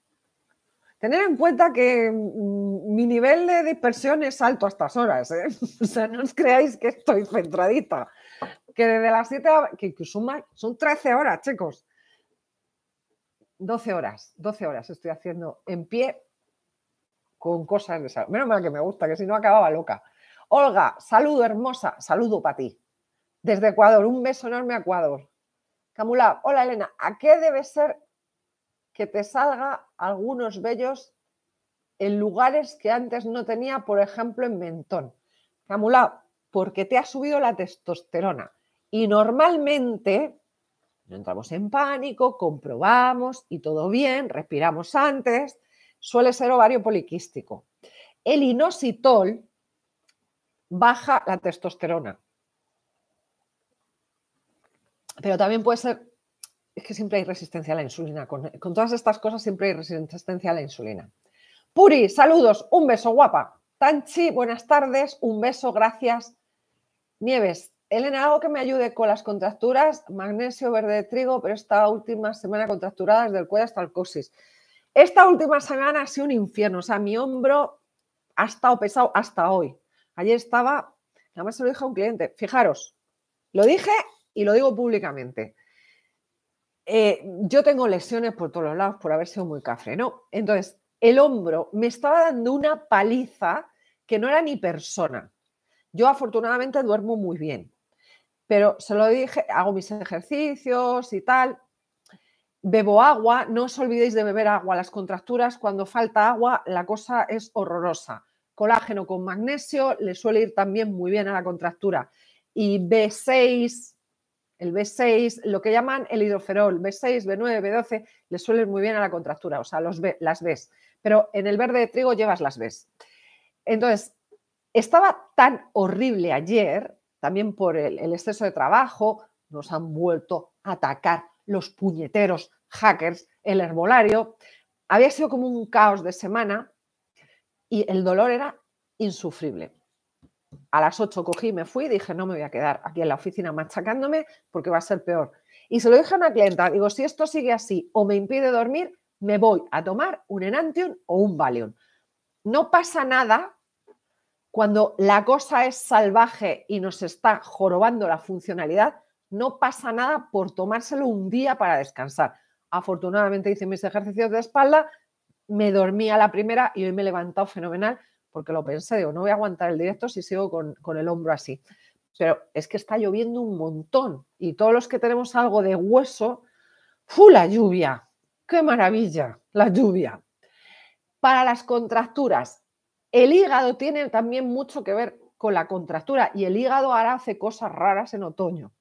Tener en cuenta que mm, mi nivel de dispersión es alto a estas horas. ¿eh? [LAUGHS] O sea, no os creáis que estoy centradita que desde las 7 que, que son 13 horas, chicos. 12 horas, 12 horas estoy haciendo en pie con cosas de salud. Menos mal que me gusta, que si no acababa loca. Olga, saludo hermosa, saludo para ti. Desde Ecuador, un beso enorme a Ecuador. Camula, hola Elena, ¿a qué debe ser que te salga algunos bellos en lugares que antes no tenía, por ejemplo, en mentón? Camula, porque te ha subido la testosterona. Y normalmente no entramos en pánico, comprobamos y todo bien, respiramos antes, suele ser ovario poliquístico. El inositol baja la testosterona. Pero también puede ser, es que siempre hay resistencia a la insulina, con, todas estas cosas siempre hay resistencia a la insulina. Puri, saludos, un beso guapa. Tanchi, buenas tardes, un beso, gracias. Nieves, Elena, algo que me ayude con las contracturas, magnesio verde de trigo, pero esta última semana contracturada desde el cuello hasta el cosis. Esta última semana ha sido un infierno, o sea, mi hombro ha estado pesado hasta hoy. Ayer estaba, nada más se lo dije a un cliente, fijaros, lo dije y lo digo públicamente. Eh, yo tengo lesiones por todos los lados por haber sido muy cafre, ¿no? Entonces, el hombro me estaba dando una paliza que no era ni persona. Yo afortunadamente duermo muy bien, pero se lo dije, hago mis ejercicios y tal, bebo agua, no os olvidéis de beber agua, las contracturas, cuando falta agua, la cosa es horrorosa. Colágeno con magnesio le suele ir también muy bien a la contractura. Y B6, el B6, lo que llaman el hidroferol, B6, B9, B12, le suele ir muy bien a la contractura, o sea, los las ves, Pero en el verde de trigo llevas las ves. Entonces, estaba tan horrible ayer también por el, exceso de trabajo, nos han vuelto a atacar los puñeteros hackers, el herbolario. Había sido como un caos de semana y el dolor era insufrible. A las 8 cogí y me fui y dije, no me voy a quedar aquí en la oficina machacándome porque va a ser peor. Y se lo dije a una clienta, digo, si esto sigue así o me impide dormir, me voy a tomar un Enantium o un Valium. No pasa nada cuando la cosa es salvaje y nos está jorobando la funcionalidad, no pasa nada por tomárselo un día para descansar. Afortunadamente hice mis ejercicios de espalda, me dormí a la primera y hoy me he levantado fenomenal porque lo pensé, digo, no voy a aguantar el directo si sigo con, con el hombro así. Pero es que está lloviendo un montón y todos los que tenemos algo de hueso, ¡fu la lluvia! ¡Qué maravilla! La lluvia. Para las contracturas, el hígado tiene también mucho que ver con la contractura y el hígado ahora hace cosas raras en otoño.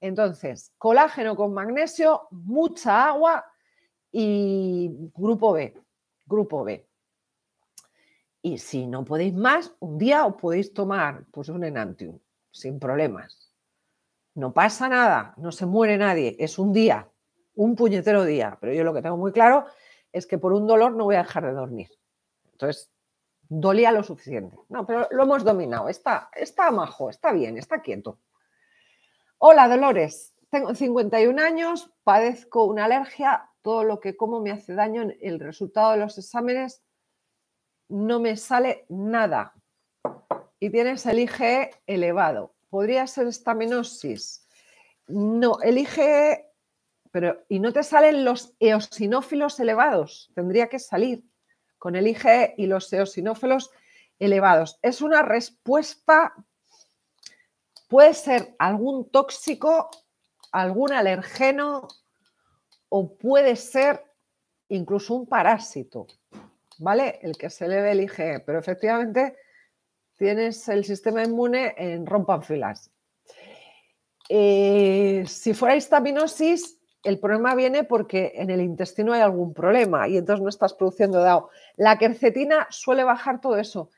Entonces, colágeno con magnesio, mucha agua y grupo B, grupo B. Y si no podéis más, un día os podéis tomar pues un enantium sin problemas. No pasa nada, no se muere nadie, es un día, un puñetero día, pero yo lo que tengo muy claro es que por un dolor no voy a dejar de dormir. Entonces, dolía lo suficiente. No, pero lo hemos dominado. Está, está majo, está bien, está quieto. Hola, Dolores. Tengo 51 años, padezco una alergia. Todo lo que como me hace daño. en El resultado de los exámenes no me sale nada. Y tienes el IgE elevado. ¿Podría ser estaminosis? No, el IgE, pero y no te salen los eosinófilos elevados. Tendría que salir con el IgE y los eosinófilos elevados. Es una respuesta, puede ser algún tóxico, algún alergeno o puede ser incluso un parásito, ¿vale? El que se eleve el IgE, pero efectivamente tienes el sistema inmune en rompan filas. Eh, si fuera histaminosis, el problema viene porque en el intestino hay algún problema y entonces no estás produciendo DAO. La quercetina suele bajar todo eso,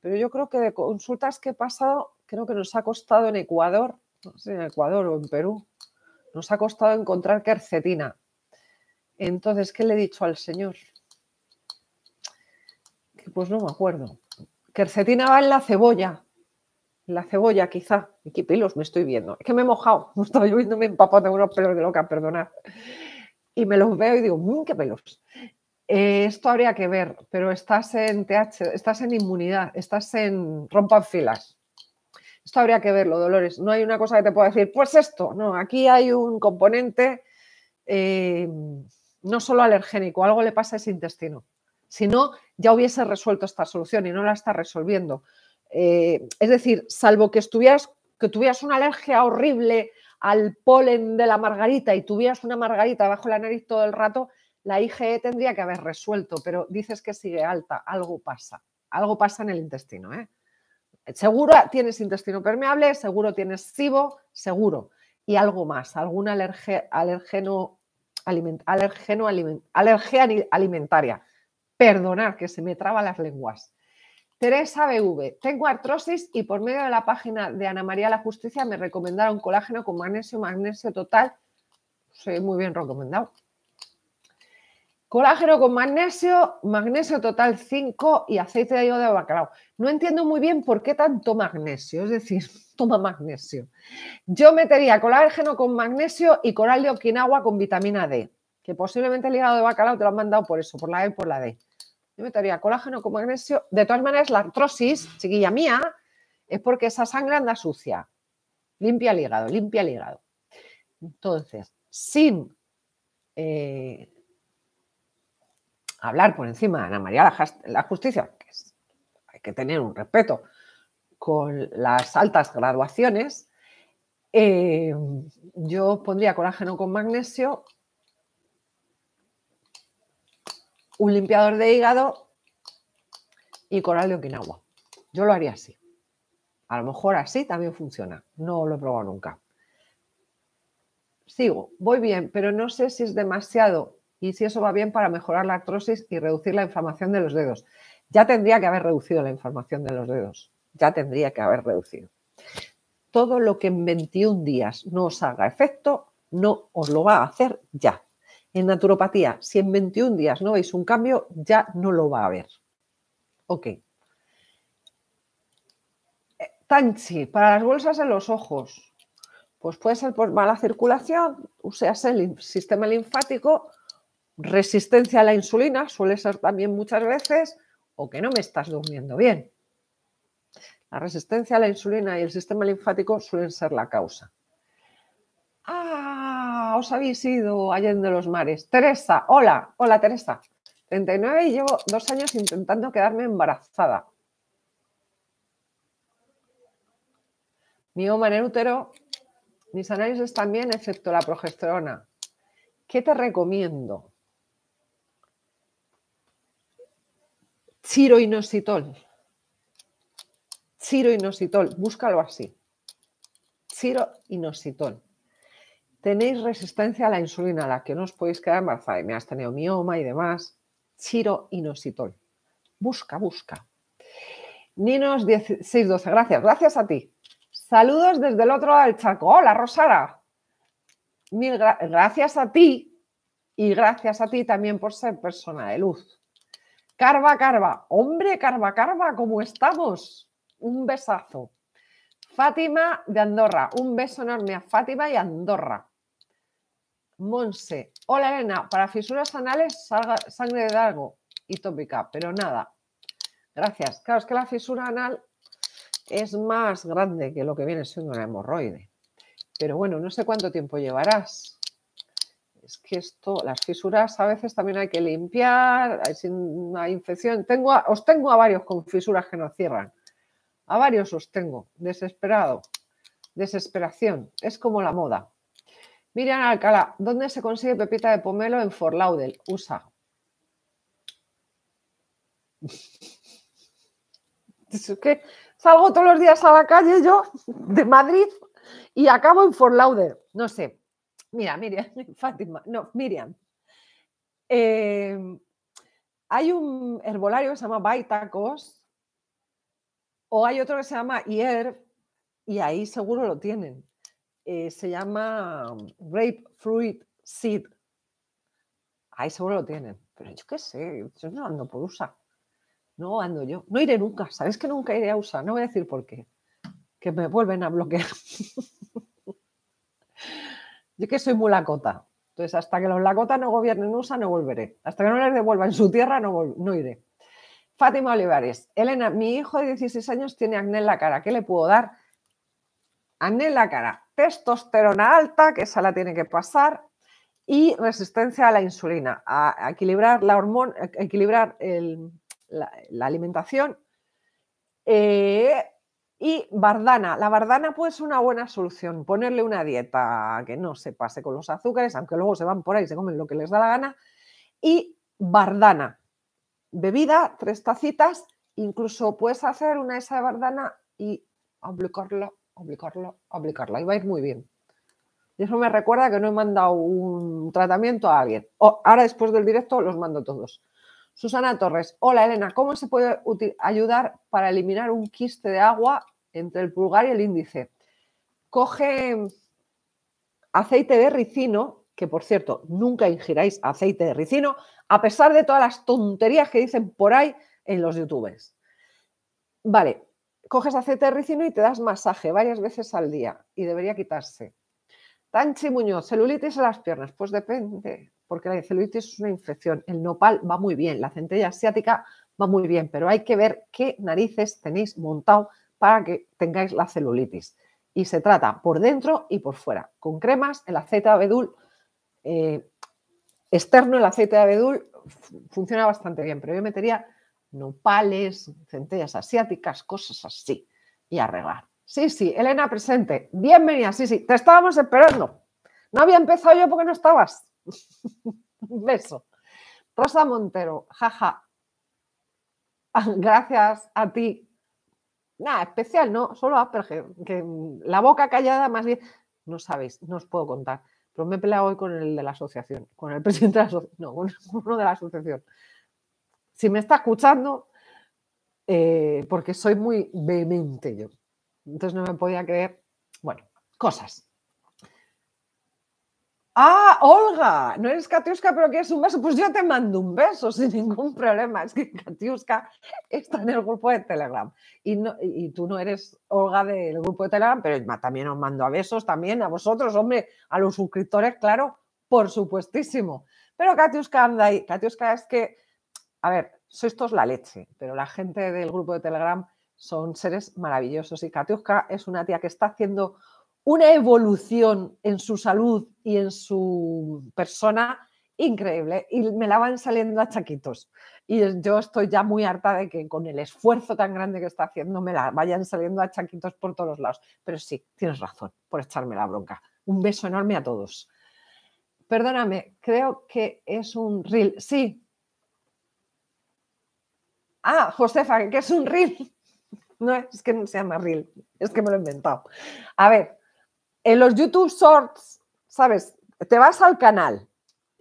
pero yo creo que de consultas que he pasado, creo que nos ha costado en Ecuador, no sé, en Ecuador o en Perú, nos ha costado encontrar quercetina. Entonces, ¿qué le he dicho al señor? Que pues no me acuerdo. Quercetina va en la cebolla, la cebolla quizá. ¿Y qué pelos me estoy viendo? Es que me he mojado, me estoy lloviendo, me empapado, tengo unos pelos de loca, perdonad. Y me los veo y digo, mm, qué pelos. Eh, esto habría que ver, pero estás en TH, estás en inmunidad, estás en rompan filas. Esto habría que verlo, Dolores. No hay una cosa que te pueda decir, pues esto, no, aquí hay un componente eh, no solo alergénico, algo le pasa a ese intestino. Si no, ya hubiese resuelto esta solución y no la está resolviendo. Eh, es decir, salvo que, que tuvieras una alergia horrible al polen de la margarita y tuvieras una margarita bajo la nariz todo el rato, la IgE tendría que haber resuelto, pero dices que sigue alta, algo pasa, algo pasa en el intestino. ¿eh? Seguro tienes intestino permeable, seguro tienes SIBO, seguro, y algo más, alguna alergia alimentaria. Perdonar que se me traba las lenguas. Teresa BV, tengo artrosis y por medio de la página de Ana María la Justicia me recomendaron colágeno con magnesio, magnesio total. Soy muy bien recomendado. Colágeno con magnesio, magnesio total 5 y aceite de hígado de bacalao. No entiendo muy bien por qué tanto magnesio, es decir, [LAUGHS] toma magnesio. Yo metería colágeno con magnesio y coral de Okinawa con vitamina D, que posiblemente el hígado de bacalao te lo han mandado por eso, por la E y por la D. Yo metería colágeno con magnesio. De todas maneras, la artrosis, chiquilla mía, es porque esa sangre anda sucia. Limpia el hígado, limpia el hígado. Entonces, sin eh, hablar por encima de Ana María la Justicia, que hay que tener un respeto con las altas graduaciones, eh, yo pondría colágeno con magnesio un limpiador de hígado y coral de Okinawa. Yo lo haría así. A lo mejor así también funciona. No lo he probado nunca. Sigo, voy bien, pero no sé si es demasiado y si eso va bien para mejorar la artrosis y reducir la inflamación de los dedos. Ya tendría que haber reducido la inflamación de los dedos. Ya tendría que haber reducido. Todo lo que en 21 días no os haga efecto, no os lo va a hacer ya. En naturopatía, si en 21 días no veis un cambio, ya no lo va a haber. Ok. Eh, Tanchi, para las bolsas en los ojos. Pues puede ser por mala circulación, sea, el sistema linfático, resistencia a la insulina, suele ser también muchas veces, o que no me estás durmiendo bien. La resistencia a la insulina y el sistema linfático suelen ser la causa habéis ido Allende los Mares. Teresa, hola, hola Teresa. 39 y llevo dos años intentando quedarme embarazada. Mi oma en el útero, mis análisis también, excepto la progesterona. ¿Qué te recomiendo? Chiroinositol. Chiroinositol, búscalo así. Chiroinositol. Tenéis resistencia a la insulina, a la que no os podéis quedar embarazada, y me has tenido mioma y demás. Chiro Inositol. Busca, busca. Ninos 1612, gracias, gracias a ti. Saludos desde el otro lado del charco. Hola, Rosara. Mil gracias a ti y gracias a ti también por ser persona de luz. Carva, Carva, hombre, Carva, Carva, ¿cómo estamos? Un besazo. Fátima de Andorra, un beso enorme a Fátima y Andorra. Monse, hola Elena, para fisuras anales salga sangre de algo y tópica, pero nada. Gracias. Claro, es que la fisura anal es más grande que lo que viene siendo una hemorroide. Pero bueno, no sé cuánto tiempo llevarás. Es que esto, las fisuras a veces también hay que limpiar, hay una infección. Tengo os tengo a varios con fisuras que no cierran. A varios os tengo, desesperado, desesperación. Es como la moda. Miriam Alcala, ¿dónde se consigue pepita de pomelo en Fort Laudel, USA? [LAUGHS] que salgo todos los días a la calle yo de Madrid y acabo en Fort Lauder. No sé. Mira, Miriam, [LAUGHS] Fátima, no, Miriam. Eh, hay un herbolario que se llama Baitacos o hay otro que se llama Hier y ahí seguro lo tienen. Eh, se llama um, Grapefruit Seed. Ahí seguro lo tienen, pero yo qué sé, yo no ando por USA. No ando yo, no iré nunca, ¿sabes que nunca iré a USA? No voy a decir por qué, que me vuelven a bloquear. [LAUGHS] yo que soy muy lacota, entonces hasta que los lacotas no gobiernen USA no volveré, hasta que no les devuelvan su tierra no, no iré. Fátima Olivares, Elena, mi hijo de 16 años tiene acné en la cara, ¿qué le puedo dar? anhela cara, testosterona alta, que esa la tiene que pasar, y resistencia a la insulina, a, equilibrar la hormona, equilibrar la, alimentación. Eh, y bardana, la bardana puede ser una buena solución, ponerle una dieta que no se pase con los azúcares, aunque luego se van por ahí se comen lo que les da la gana. Y bardana, bebida, tres tacitas, incluso puedes hacer una esa de bardana y aplicarla Aplicarlo, aplicarla y va a ir muy bien. Y eso me recuerda que no he mandado un tratamiento a alguien. O, ahora después del directo los mando todos. Susana Torres, hola Elena, ¿cómo se puede ayudar para eliminar un quiste de agua entre el pulgar y el índice? Coge aceite de ricino, que por cierto, nunca ingiráis aceite de ricino, a pesar de todas las tonterías que dicen por ahí en los youtubers. Vale, coges aceite de ricino y te das masaje varias veces al día y debería quitarse. Tanchi Muñoz, celulitis en las piernas. Pues depende, porque la celulitis es una infección. El nopal va muy bien, la centella asiática va muy bien, pero hay que ver qué narices tenéis montado para que tengáis la celulitis. Y se trata por dentro y por fuera, con cremas, el aceite de abedul. Eh, externo, el aceite de abedul funciona bastante bien, pero yo metería nopales, centellas asiáticas, cosas así, y arreglar. Sí, sí, Elena presente. Bienvenida, sí, sí, te estábamos esperando. No había empezado yo porque no estabas. [LAUGHS] Un beso. Rosa Montero, jaja. Ah, gracias a ti. Nada, especial, no, solo que la boca callada más bien. No sabéis, no os puedo contar, pero me he peleado hoy con el de la asociación, con el presidente de la asociación, no, con [LAUGHS] uno de la asociación si me está escuchando, eh, porque soy muy vehemente yo. Entonces no me podía creer, bueno, cosas. Ah, Olga, no eres Katiuska, pero quieres un beso. Pues yo te mando un beso sin ningún problema. Es que Katiuska está en el grupo de Telegram. Y, y tú no eres Olga del grupo de Telegram, pero también os mando a besos, también a vosotros, hombre, a los suscriptores, claro, por supuestísimo. Pero Katiuska anda ahí. Katiuska es que a ver, esto es la leche, pero la gente del grupo de Telegram son seres maravillosos y Katiuska es una tía que está haciendo una evolución en su salud y en su persona increíble y me la van saliendo a chaquitos. Y yo estoy ya muy harta de que con el esfuerzo tan grande que está haciendo me la vayan saliendo a chaquitos por todos lados. Pero sí, tienes razón por echarme la bronca. Un beso enorme a todos. Perdóname, creo que es un reel. Sí, Ah, Josefa, que es un reel. No, es que no se llama reel, es que me lo he inventado. A ver, en los YouTube Shorts, ¿sabes? Te vas al canal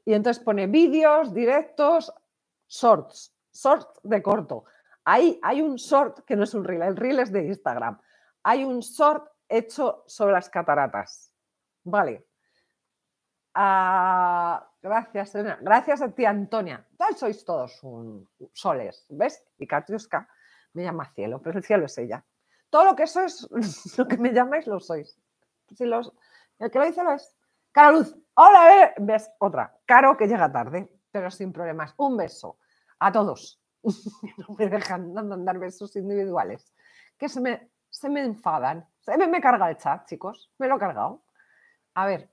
y entonces pone vídeos, directos, shorts, short de corto. Ahí hay un short que no es un reel, el reel es de Instagram. Hay un short hecho sobre las cataratas. Vale. Ah, Gracias, Elena. Gracias a ti, Antonia. Tal sois todos un soles, ¿ves? Y Katiuska me llama cielo, pero el cielo es ella. Todo lo que sois, [LAUGHS] lo que me llamáis, lo sois. Si los, el que lo dice lo es. Cara Luz, hola, eh. ¿ves? Otra. Caro que llega tarde, pero sin problemas. Un beso a todos. [LAUGHS] no me dejan dar besos individuales. Que se me, se me enfadan. Se me, me carga el chat, chicos. Me lo he cargado. A ver,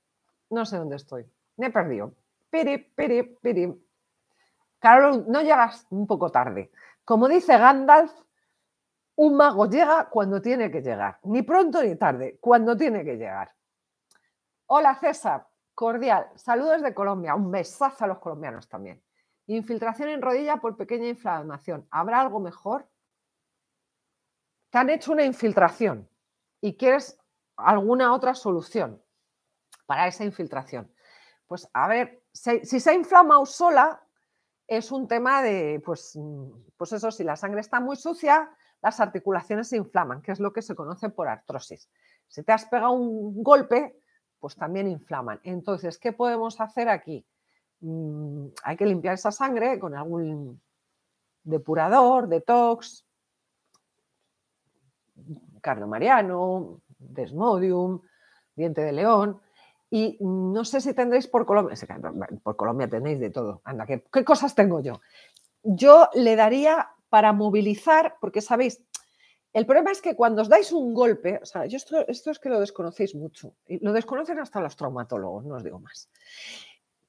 no sé dónde estoy. Me he perdido pere, pere, pere. Carol, no llegas un poco tarde. Como dice Gandalf, un mago llega cuando tiene que llegar, ni pronto ni tarde, cuando tiene que llegar. Hola César, cordial, saludos de Colombia, un besazo a los colombianos también. Infiltración en rodilla por pequeña inflamación, ¿habrá algo mejor? Te han hecho una infiltración y quieres alguna otra solución para esa infiltración. Pues a ver, si se ha inflamado sola, es un tema de, pues, pues eso, si la sangre está muy sucia, las articulaciones se inflaman, que es lo que se conoce por artrosis. Si te has pegado un golpe, pues también inflaman. Entonces, ¿qué podemos hacer aquí? Mm, hay que limpiar esa sangre con algún depurador, detox, cardomariano, desmodium, diente de león, y no sé si tendréis por Colombia, por Colombia tenéis de todo. Anda, ¿qué, cosas tengo yo? Yo le daría para movilizar, porque sabéis, el problema es que cuando os dais un golpe, o sea, yo esto, esto, es que lo desconocéis mucho, y lo desconocen hasta los traumatólogos, no os digo más.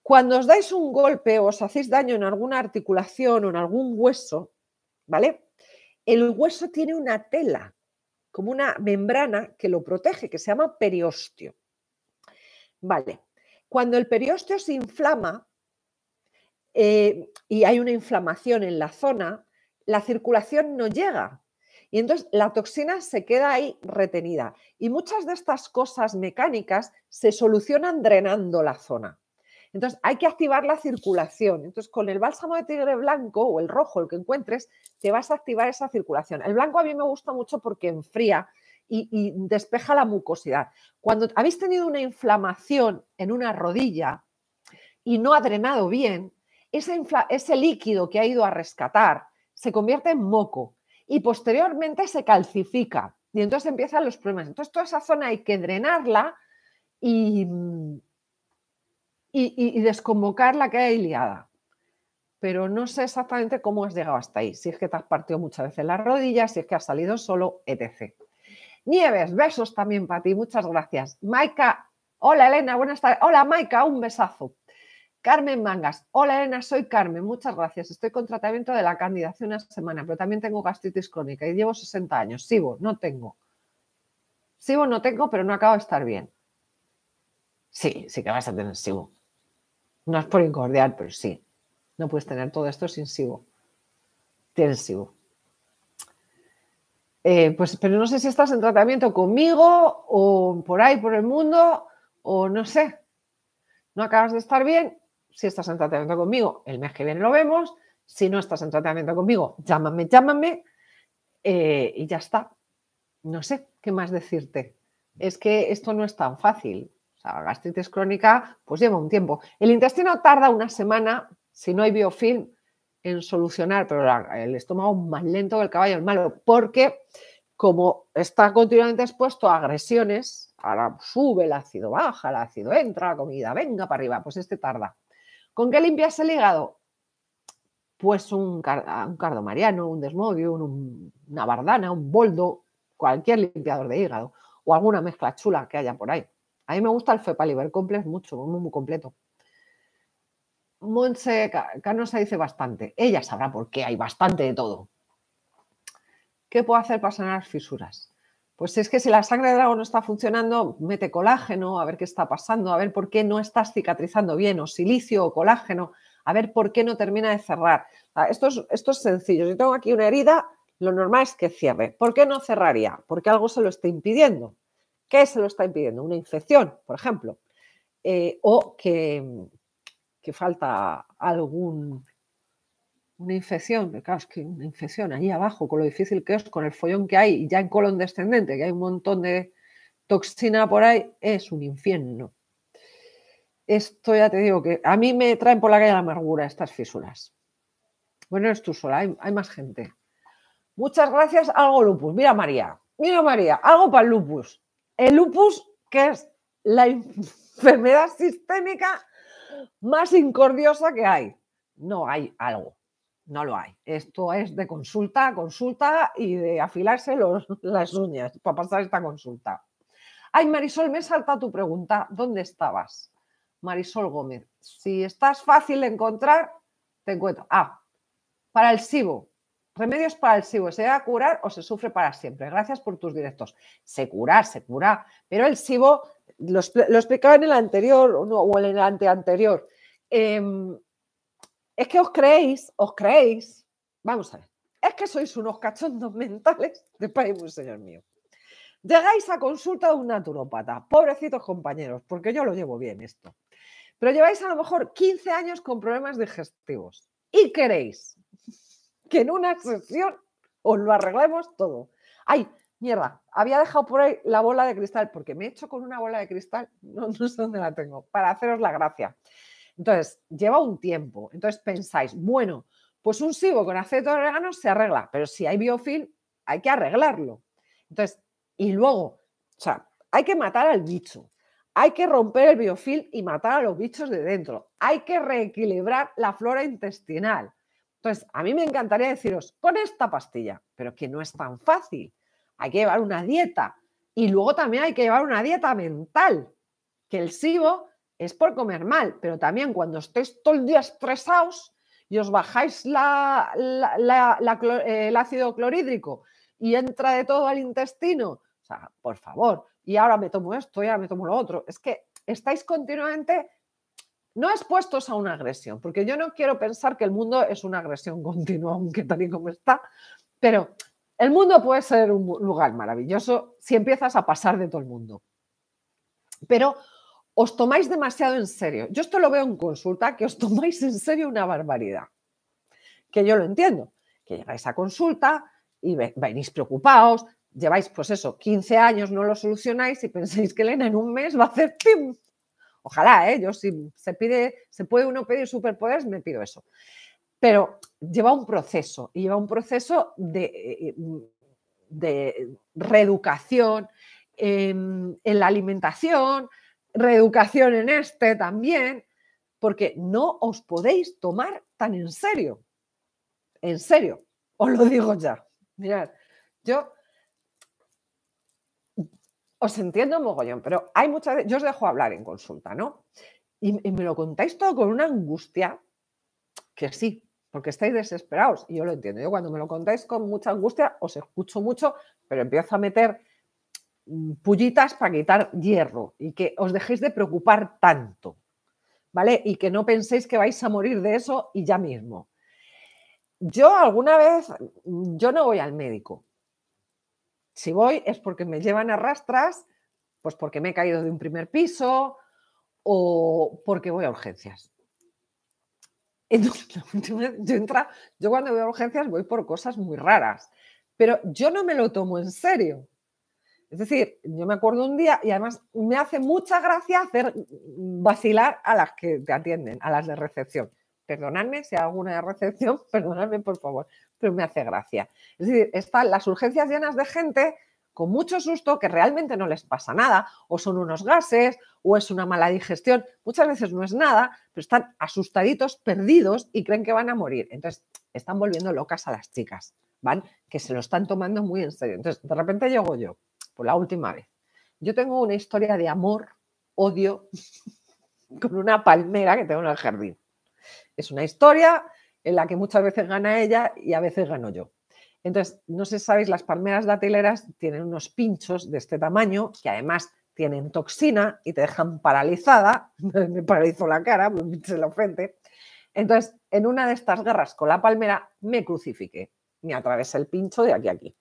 Cuando os dais un golpe o os hacéis daño en alguna articulación o en algún hueso, ¿vale? El hueso tiene una tela, como una membrana que lo protege, que se llama periostio. Vale, cuando el periósteo se inflama eh, y hay una inflamación en la zona, la circulación no llega. Y entonces la toxina se queda ahí retenida. Y muchas de estas cosas mecánicas se solucionan drenando la zona. Entonces hay que activar la circulación. Entonces con el bálsamo de tigre blanco o el rojo, el que encuentres, te vas a activar esa circulación. El blanco a mí me gusta mucho porque enfría y, despeja la mucosidad. Cuando habéis tenido una inflamación en una rodilla y no ha drenado bien, ese, líquido que ha ido a rescatar se convierte en moco y posteriormente se calcifica y entonces empiezan los problemas. Entonces toda esa zona hay que drenarla y, y, desconvocar la que hay liada. Pero no sé exactamente cómo has llegado hasta ahí, si es que te has partido muchas veces las rodillas, si es que has salido solo, etc. Nieves, besos también para ti, muchas gracias. Maika, hola Elena, buenas tardes. Hola Maika, un besazo. Carmen Mangas, hola Elena, soy Carmen, muchas gracias. Estoy con tratamiento de la candidación hace una semana, pero también tengo gastritis crónica y llevo 60 años. Sigo, no tengo. Sigo, no tengo, pero no acabo de estar bien. Sí, sí que vas a tener SIBO. No es por incordiar, pero sí. No puedes tener todo esto sin SIBO. Tienes SIBO. Eh, pues, pero no sé si estás en tratamiento conmigo o por ahí, por el mundo, o no sé. No acabas de estar bien, si estás en tratamiento conmigo, el mes que viene lo vemos. Si no estás en tratamiento conmigo, llámame, llámame eh, y ya está. No sé qué más decirte. Es que esto no es tan fácil. la gastritis crónica, pues lleva un tiempo. El intestino tarda una semana, si no hay biofilm, en solucionar, pero el estómago más lento que el caballo es malo, porque como está continuamente expuesto a agresiones, ahora sube el ácido, baja el ácido, entra la comida, venga para arriba, pues este tarda. ¿Con qué limpias el hígado? Pues un, un cardomariano, un desmodio, una bardana, un boldo, cualquier limpiador de hígado o alguna mezcla chula que haya por ahí. A mí me gusta el Fepaliver Complex mucho, muy completo. Monse Canosa dice bastante. Ella sabrá por qué hay bastante de todo. ¿Qué puedo hacer para sanar fisuras? Pues es que si la sangre de dragón no está funcionando, mete colágeno, a ver qué está pasando, a ver por qué no estás cicatrizando bien, o silicio o colágeno, a ver por qué no termina de cerrar. Ah, esto es, sencillo. Si tengo aquí una herida, lo normal es que cierre. ¿Por qué no cerraría? Porque algo se lo está impidiendo. ¿Qué se lo está impidiendo? Una infección, por ejemplo. Eh, o que, que falta algún una infección, claro, es que una infección ahí abajo, con lo difícil que es, con el follón que hay, ya en colon descendente, que hay un montón de toxina por ahí, es un infierno. Esto ya te digo que a mí me traen por la calle la amargura estas fisuras. Bueno, no es tú sola, hay, hay, más gente. Muchas gracias, algo lupus. Mira María, mira María, algo para el lupus. El lupus, que es la [LAUGHS] enfermedad sistémica más incordiosa que hay. No hay algo, no lo hay. Esto es de consulta consulta y de afilarse las uñas para pasar esta consulta. Ay, Marisol, me salta tu pregunta. ¿Dónde estabas? Marisol Gómez. Si estás fácil de encontrar, te encuentro. Ah, para el SIBO. Remedios para el SIBO. ¿Se va a curar o se sufre para siempre? Gracias por tus directos. Se cura, se cura. Pero el SIBO lo, explicaba en el anterior o en el anteanterior. Em, es que os creéis, os creéis, vamos a ver, es que sois unos cachondos mentales de país señor mío. Llegáis a consulta de un naturópata, pobrecitos compañeros, porque yo lo llevo bien esto, pero lleváis a lo mejor 15 años con problemas digestivos y queréis que en una sesión os lo arreglemos todo. Hay mierda, había dejado por ahí la bola de cristal, porque me he hecho con una bola de cristal, [LAUGHS] no, sé dónde la tengo, para haceros la gracia. Entonces, lleva un tiempo, entonces pensáis, bueno, pues un sigo con aceite de orégano se arregla, pero si hay biofil hay que arreglarlo. Entonces, y luego, o sea, hay que matar al bicho, hay que romper el biofil y matar a los bichos de dentro, hay que reequilibrar la flora intestinal. Entonces, a mí me encantaría deciros, con esta pastilla, pero que no es tan fácil hay que llevar una dieta. Y luego también hay que llevar una dieta mental, que el SIBO es por comer mal, pero también cuando estéis todo el día estresados y os bajáis el ácido clorhídrico y entra de todo al intestino, o sea, por favor, y ahora me tomo esto y ahora me tomo lo otro, es que estáis continuamente no expuestos a una agresión, porque yo no quiero pensar que el mundo es una agresión continua, aunque tal y como está, pero el mundo puede ser un lugar maravilloso si empiezas a pasar de todo el mundo. Pero os tomáis demasiado en serio. Yo esto lo veo en consulta, que os tomáis en serio una barbaridad. Que yo lo entiendo, que llegáis a consulta y venís preocupados, lleváis pues eso, 15 años, no lo solucionáis y pensáis que Elena en un mes va a hacer ¡pim! Ojalá, ¿eh? Yo si se pide, se puede uno pedir superpoderes, me pido eso. Pero lleva un proceso, y lleva un proceso de, eh, mm, de reeducación en la alimentación, reeducación en este también, porque no os podéis tomar tan en serio. En serio, os lo digo ya. Mirad, yo os entiendo mogollón, pero hay muchas yo os dejo hablar en consulta, ¿no? Y, y me lo contáis todo con una angustia que sí, porque estáis desesperados. Y yo lo entiendo. Yo cuando me lo contáis con mucha angustia, os escucho mucho, pero empiezo a meter mm, pullitas para quitar hierro y que os dejéis de preocupar tanto, ¿vale? Y que no penséis que vais a morir de eso y ya mismo. Yo alguna vez, mm, yo no voy al médico. Si voy es porque me llevan a rastras, pues porque me he caído de un primer piso o porque voy a urgencias. Entonces, [LAUGHS] yo, entra, yo cuando veo urgencias voy por cosas muy raras, pero yo no me lo tomo en serio. Es decir, yo me acuerdo un día y además me hace mucha gracia hacer mm, vacilar a las que te atienden, a las de recepción. Perdonadme si hay alguna de recepción, [LAUGHS] perdonadme por favor, pero me hace gracia. Es decir, están las urgencias llenas de gente con mucho susto, que realmente no les pasa nada, o son unos gases, o es una mala digestión. Muchas veces no es nada, pero están asustaditos, perdidos y creen que van a morir. Entonces, están volviendo locas a las chicas, ¿van? Que se lo están tomando muy en serio. Entonces, de repente llego yo, por la última vez. Yo tengo una historia de amor, odio, [LAUGHS] con una palmera que tengo en el jardín. Es una historia en la que muchas veces gana ella y a veces gano yo. Entonces, no sé si sabéis, las palmeras datileras tienen unos pinchos de este tamaño que además tienen toxina y te dejan paralizada. [LAUGHS] me paralizó la cara, me pinché la frente. Entonces, en una de estas garras con la palmera me crucifiqué. Me atravesé el pincho de aquí a aquí.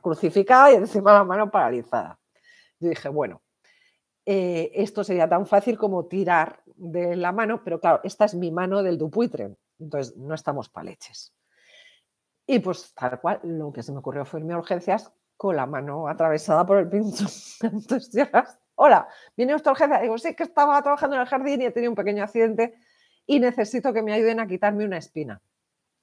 crucificada y encima la mano paralizada. Yo dije, bueno, eh, esto sería tan fácil como tirar de la mano, pero claro, esta es mi mano del dupuitre entonces no estamos leches y pues tal cual, lo que se me ocurrió fue irme a urgencias con la mano atravesada por el pincho. [LAUGHS] Entonces hola, viene nuestra urgencia. Digo, sí, que estaba trabajando en el jardín y he tenido un pequeño accidente y necesito que me ayuden a quitarme una espina.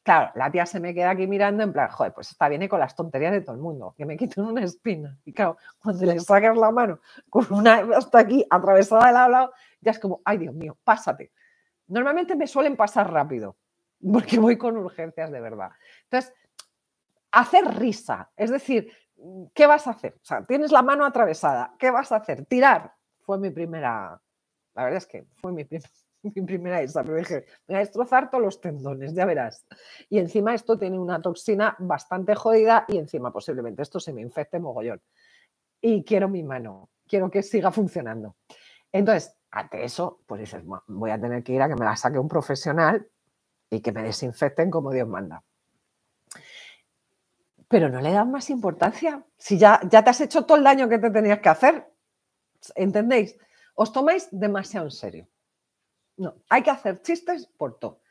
Claro, la tía se me queda aquí mirando en plan, joder, pues esta viene con las tonterías de todo el mundo, que me quiten una espina. Y claro, cuando le sacas la mano con una hasta aquí atravesada del lado, ya es como, ay Dios mío, pásate. Normalmente me suelen pasar rápido, porque voy con urgencias de verdad. Entonces, hacer risa, es decir, ¿qué vas a hacer? O sea, tienes la mano atravesada, ¿qué vas a hacer? Tirar. Fue mi primera, la verdad es que fue mi, [LAUGHS] primera esa, pero dije, voy a destrozar todos los tendones, ya verás. Y encima esto tiene una toxina bastante jodida y encima posiblemente esto se me infecte mogollón. Y quiero mi mano, quiero que siga funcionando. Entonces, ante eso, pues dices, voy a tener que ir a que me la saque un profesional y que me desinfecten como Dios manda. Pero no le dan más importancia. Si ya, ya te has hecho todo el daño que te tenías que hacer. ¿Entendéis? Os tomáis demasiado en serio. No, hay que hacer chistes por todo.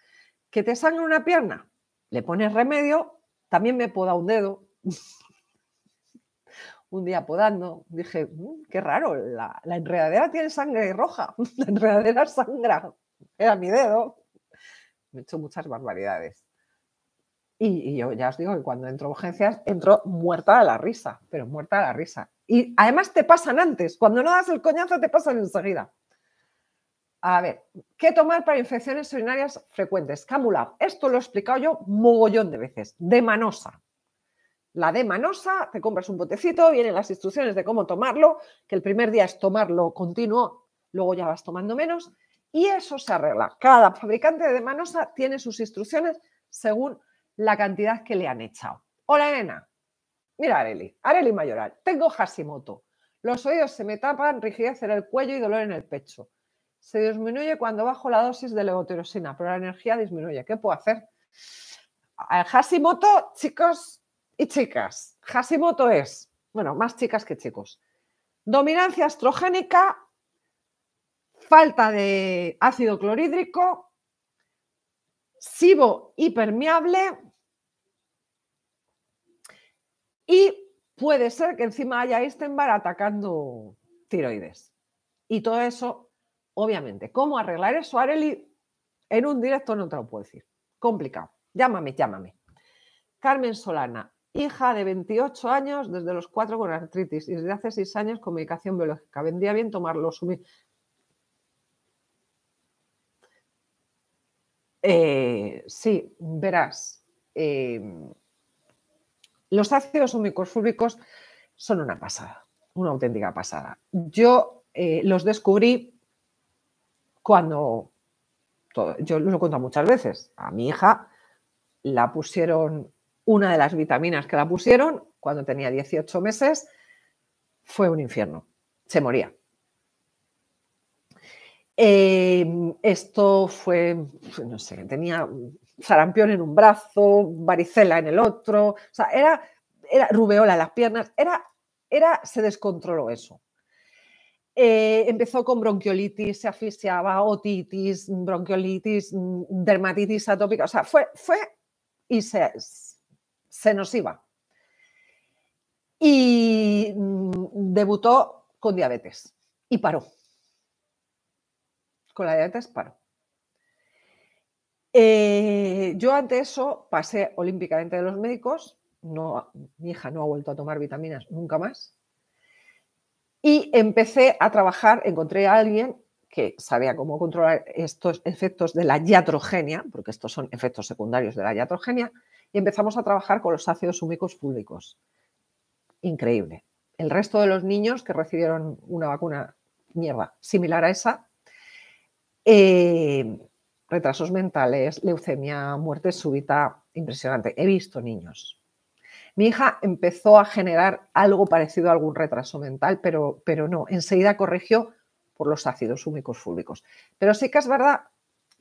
Que te sangre una pierna, le pones remedio, también me poda un dedo. [LAUGHS] un día podando, dije, mm, qué raro, la, la enredadera tiene sangre roja, [LAUGHS] la enredadera sangra, era mi dedo he hecho muchas barbaridades. Y, yo ya os digo que cuando entro a urgencias, entro muerta de la risa, pero muerta de la risa. Y además te pasan antes, cuando no das el coñazo te pasan enseguida. A ver, ¿qué tomar para infecciones urinarias frecuentes? Camulab, esto lo he explicado yo mogollón de veces, de manosa. La de manosa, te compras un botecito, vienen las instrucciones de cómo tomarlo, que el primer día es tomarlo continuo, luego ya vas tomando menos, y eso se arregla. Cada fabricante de manosa tiene sus instrucciones según la cantidad que le han echado. Hola, Elena. Mira, Areli. Areli Mayoral. Tengo Hashimoto. Los oídos se me tapan, rigidez en el cuello y dolor en el pecho. Se disminuye cuando bajo la dosis de levotiroxina, pero la energía disminuye. ¿Qué puedo hacer? Hashimoto, chicos y chicas. Hashimoto es, bueno, más chicas que chicos. Dominancia astrogénica falta de ácido clorhídrico, SIBO hipermeable y puede ser que encima haya Istenbar atacando tiroides. Y todo eso, obviamente, ¿cómo arreglar eso, Areli? En un directo no te lo puedo decir. Complicado. Llámame, llámame. Carmen Solana, hija de 28 años, desde los 4 con artritis y desde hace 6 años con medicación biológica. Vendría bien tomarlo, Eh, sí, verás. Em, los ácidos húmicos son una pasada, una auténtica pasada. Yo eh, los descubrí cuando, yo lo he muchas veces, a mi hija la pusieron, una de las vitaminas que la pusieron cuando tenía 18 meses, fue un infierno, se moría. Em, esto fue, pues, no sé, tenía sarampión en un brazo, varicela en el otro, o sea, era, era rubeola en las piernas, era, era, se descontroló eso. Eh, empezó con bronquiolitis, se asfixiaba, otitis, bronquiolitis, mm, dermatitis atópica, o sea, fue, fue y se, se nos iba. Y mm, debutó con diabetes y paró con la diabetes paro. Eh, yo ante eso pasé olímpicamente de los médicos, mi hija no ha vuelto a tomar vitaminas nunca más, y empecé a trabajar, encontré a alguien que sabía cómo controlar estos efectos de la iatrogenia, porque estos son efectos secundarios de la iatrogenia, y empezamos a trabajar con los ácidos húmicos públicos. Increíble. El resto de los niños que recibieron una vacuna mierda similar a esa eh, retrasos mentales, leucemia, muerte súbita, impresionante. He visto niños. Mi hija empezó a generar algo parecido a algún retraso mental, pero, pero no, enseguida corrigió por los ácidos húmicos fúlvicos. Pero sí que es verdad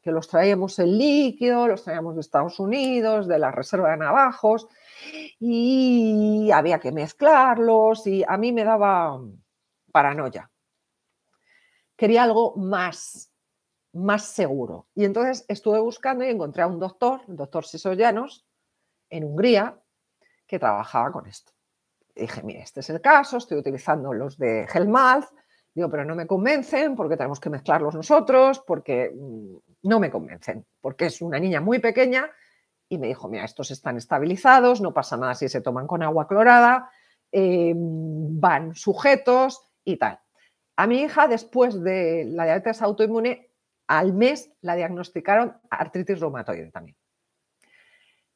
que los traíamos en líquido, los traíamos de Estados Unidos, de la reserva de navajos, y había que mezclarlos, y a mí me daba paranoia. Quería algo más, más seguro. Y entonces estuve buscando y encontré a un doctor, el doctor Sisoyanos, en Hungría, que trabajaba con esto. dije, mire, este es el caso, estoy utilizando los de Helmaz, digo, pero no me convencen porque tenemos que mezclarlos nosotros, porque mm, no me convencen, porque es una niña muy pequeña y me dijo, mira, estos están estabilizados, no pasa nada si se toman con agua clorada, eh, van sujetos y tal. A mi hija, después de la diabetes autoinmune, al mes la diagnosticaron artritis reumatoide también.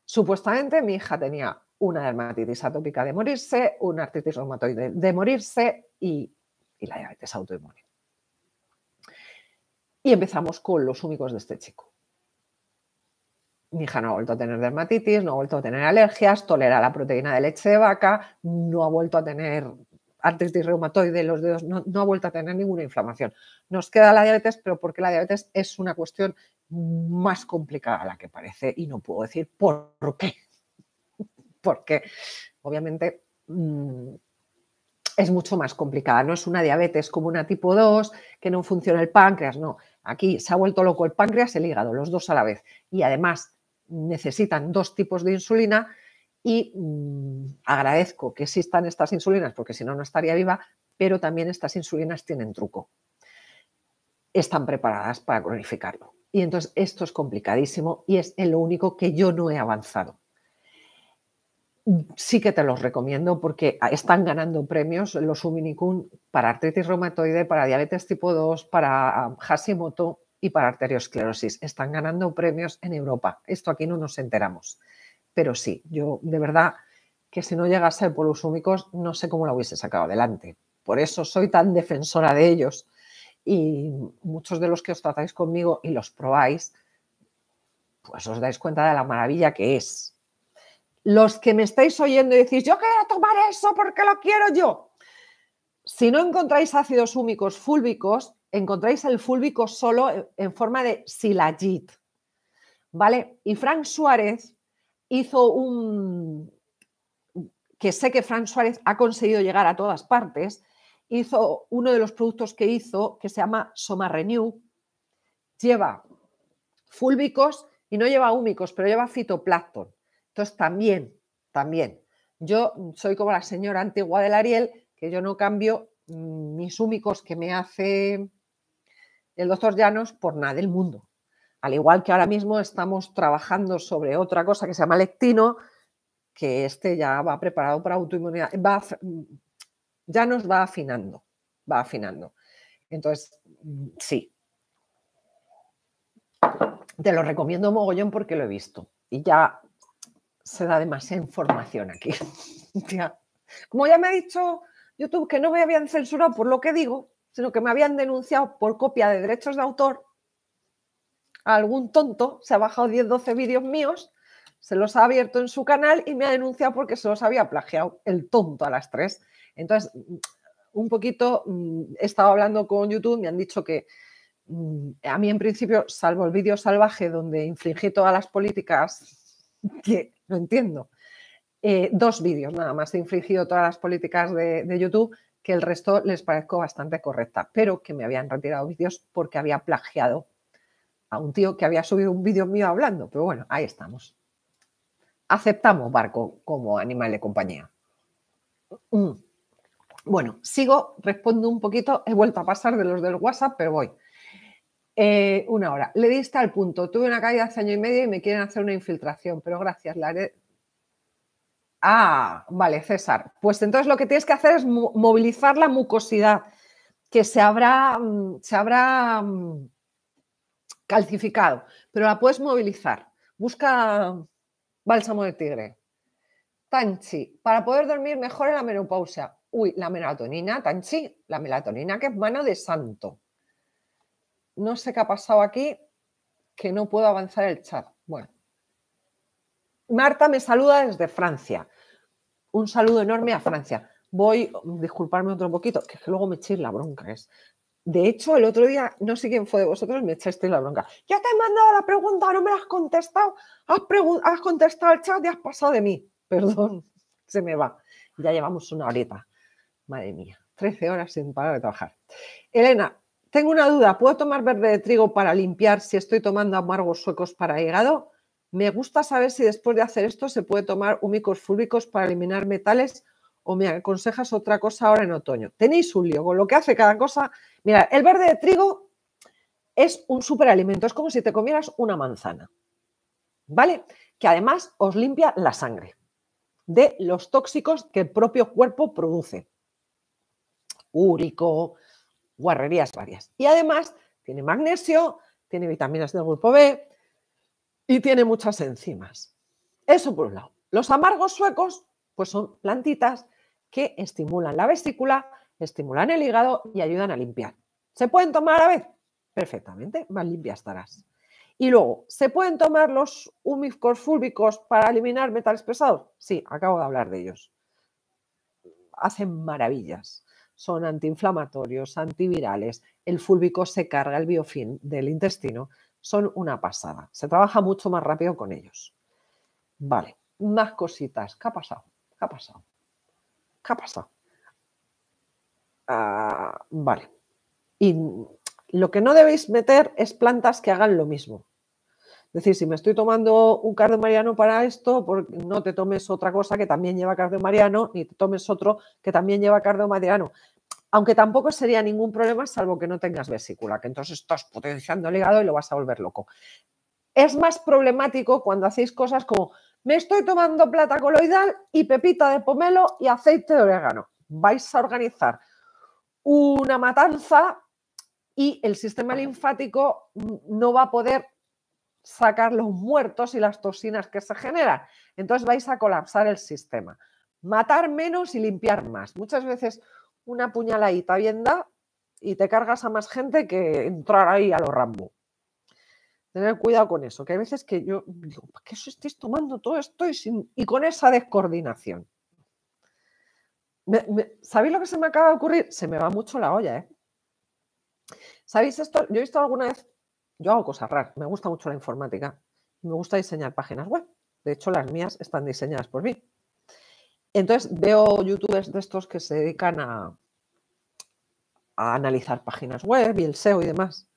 Supuestamente mi hija tenía una dermatitis atópica de morirse, una artritis reumatoide de morirse y, la diabetes autoinmune. Y empezamos con los únicos de este chico. Mi hija no ha vuelto a tener dermatitis, no ha vuelto a tener alergias, tolera la proteína de leche de vaca, no ha vuelto a tener artritis reumatoide, los dedos, no, ha vuelto a tener ninguna inflamación. Nos queda la diabetes, pero porque la diabetes es una cuestión más complicada a la que parece y no puedo decir por qué. Porque obviamente mm, es mucho más complicada, no es una diabetes como una tipo 2, que no funciona el páncreas, no. Aquí se ha vuelto loco el páncreas, el hígado, los dos a la vez. Y además necesitan dos tipos de insulina y mm, agradezco que existan estas insulinas, porque si no, no estaría viva, pero también estas insulinas tienen truco. Están preparadas para cronificarlo. Y entonces esto es complicadísimo y es en lo único que yo no he avanzado sí que te los recomiendo porque están ganando premios los Uminicun para artritis reumatoide, para diabetes tipo 2, para ah, Hashimoto y para arteriosclerosis. Están ganando premios en Europa. Esto aquí no nos enteramos pero sí, yo de verdad que si no llegase por los húmicos no sé cómo la hubiese sacado adelante. Por eso soy tan defensora de ellos y muchos de los que os tratáis conmigo y los probáis, pues os dais cuenta de la maravilla que es. Los que me estáis oyendo y decís, yo quiero tomar eso porque lo quiero yo. Si no encontráis ácidos húmicos fúlbicos, encontráis el fúlbico solo en forma de silagit. ¿Vale? Y Frank Suárez hizo un, que sé que Fran Suárez ha conseguido llegar a todas partes, hizo uno de los productos que hizo que se llama Soma Renew, lleva fúlbicos y no lleva húmicos, pero lleva fitoplancton. Entonces también, también, yo soy como la señora antigua del Ariel, que yo no cambio mm, mis húmicos que me hace el doctor Llanos por nada del mundo. Al igual que ahora mismo estamos trabajando sobre otra cosa que se llama lectino, que este ya va preparado para autoinmunidad, ya nos va afinando, va afinando. Entonces, sí. Te lo recomiendo mogollón porque lo he visto y ya se da demasiada información aquí. [LAUGHS] Como ya me ha dicho YouTube que no me habían censurado por lo que digo, sino que me habían denunciado por copia de derechos de autor, algún tonto se ha bajado 10, 12 vídeos míos, se los ha abierto en su canal y me ha denunciado porque se los había plagiado el tonto a las 3. Entonces, mm, un poquito mm, he estado hablando con YouTube, me han dicho que mm, a mí en principio, salvo el vídeo salvaje donde infringí todas las políticas, [LAUGHS] que no entiendo, eh, dos vídeos nada más he infringido todas las políticas de, de YouTube, que el resto les parezco bastante correcta, pero que me habían retirado vídeos porque había plagiado un tío que había subido un vídeo mío hablando, pero bueno, ahí estamos. Aceptamos barco como animal de compañía. Mm. Bueno, sigo, respondo un poquito, he vuelto a pasar de los del WhatsApp, pero voy. Eh, una hora. Le diste al punto, tuve una caída hace año y medio y me quieren hacer una infiltración, pero gracias, la haré. Ah, vale, César. Pues entonces lo que tienes que hacer es movilizar la mucosidad, que se habrá, mm, se habrá mm, calcificado, pero la puedes movilizar. Busca bálsamo de tigre, Tanchi, para poder dormir mejor en la menopausia. Uy, la melatonina, Tanchi, la melatonina que es mano de santo. No sé qué ha pasado aquí, que no puedo avanzar el chat. Bueno. Marta me saluda desde Francia. Un saludo enorme a Francia. Voy, a disculparme otro poquito, que luego me chisla la bronca, es de hecho, el otro día, no sé quién fue de vosotros, me echaste la bronca. Ya te he mandado la pregunta, no me la has contestado. Has, has contestado el chat y has pasado de mí. [LAUGHS] Perdón, se me va. Ya llevamos una horita. Madre mía, 13 horas sin parar de trabajar. Elena, tengo una duda. ¿Puedo tomar verde de trigo para limpiar si estoy tomando amargos suecos para hígado? Me gusta saber si después de hacer esto se puede tomar húmicos fúlbicos para eliminar metales o me aconsejas otra cosa ahora en otoño. Tenéis un lío con lo que hace cada cosa. Mira, el verde de trigo es un superalimento, es como si te comieras una manzana, ¿vale? Que además os limpia la sangre de los tóxicos que el propio cuerpo produce. Úrico, guarrerías varias. Y además tiene magnesio, tiene vitaminas del grupo B y tiene muchas enzimas. Eso por un lado. Los amargos suecos, pues son plantitas que estimulan la vesícula, estimulan el hígado y ayudan a limpiar. ¿Se pueden tomar a la vez? Perfectamente, más limpia estarás. Y luego, ¿se pueden tomar los húmicos fúlbicos para eliminar metales pesados? Sí, acabo de hablar de ellos. Hacen maravillas. Son antiinflamatorios, antivirales. El fúlbico se carga el biofín del intestino. Son una pasada. Se trabaja mucho más rápido con ellos. Vale, más cositas. ¿Qué ha pasado? ¿Qué ha pasado? ¿Qué ah, vale. Y lo que no debéis meter es plantas que hagan lo mismo. Es decir, si me estoy tomando un mariano para esto, no te tomes otra cosa que también lleva mariano ni te tomes otro que también lleva mariano Aunque tampoco sería ningún problema, salvo que no tengas vesícula, que entonces estás potenciando el hígado y lo vas a volver loco. Es más problemático cuando hacéis cosas como me estoy tomando plata coloidal y pepita de pomelo y aceite de orégano. Vais a organizar una matanza y el sistema linfático no va a poder sacar los muertos y las toxinas que se generan. Entonces vais a colapsar el sistema. Matar menos y limpiar más. Muchas veces una puñaladita bien y te cargas a más gente que entrar ahí a los Rambo tener cuidado con eso, que hay veces que yo digo, ¿para qué os estáis tomando todo esto y, con esa descoordinación? ¿Sabéis lo que se me acaba de ocurrir? Se me va mucho la olla, ¿eh? ¿Sabéis esto? Yo he visto alguna vez, yo hago cosas raras, me gusta mucho la informática, me gusta diseñar páginas web, de hecho las mías están diseñadas por mí. Entonces veo youtubers de estos que se dedican a, a analizar páginas web y el SEO y demás.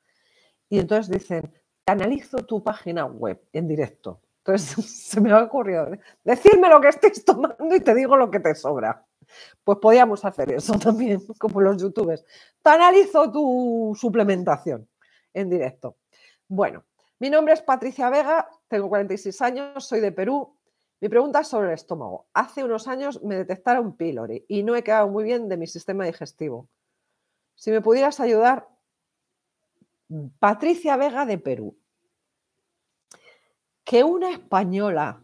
Y entonces dicen, analizo tu página web en directo. Entonces [LAUGHS] se me ha ocurrido, decirme lo que estés tomando y te digo lo que te sobra. Pues podíamos hacer eso [LAUGHS] también, como los youtubers. Te analizo tu suplementación en directo. Bueno, mi nombre es Patricia Vega, tengo 46 años, soy de Perú. Mi pregunta es sobre el estómago. Hace unos años me detectaron pylori y no he quedado muy bien de mi sistema digestivo. Si me pudieras ayudar, Patricia Vega de Perú. Que una española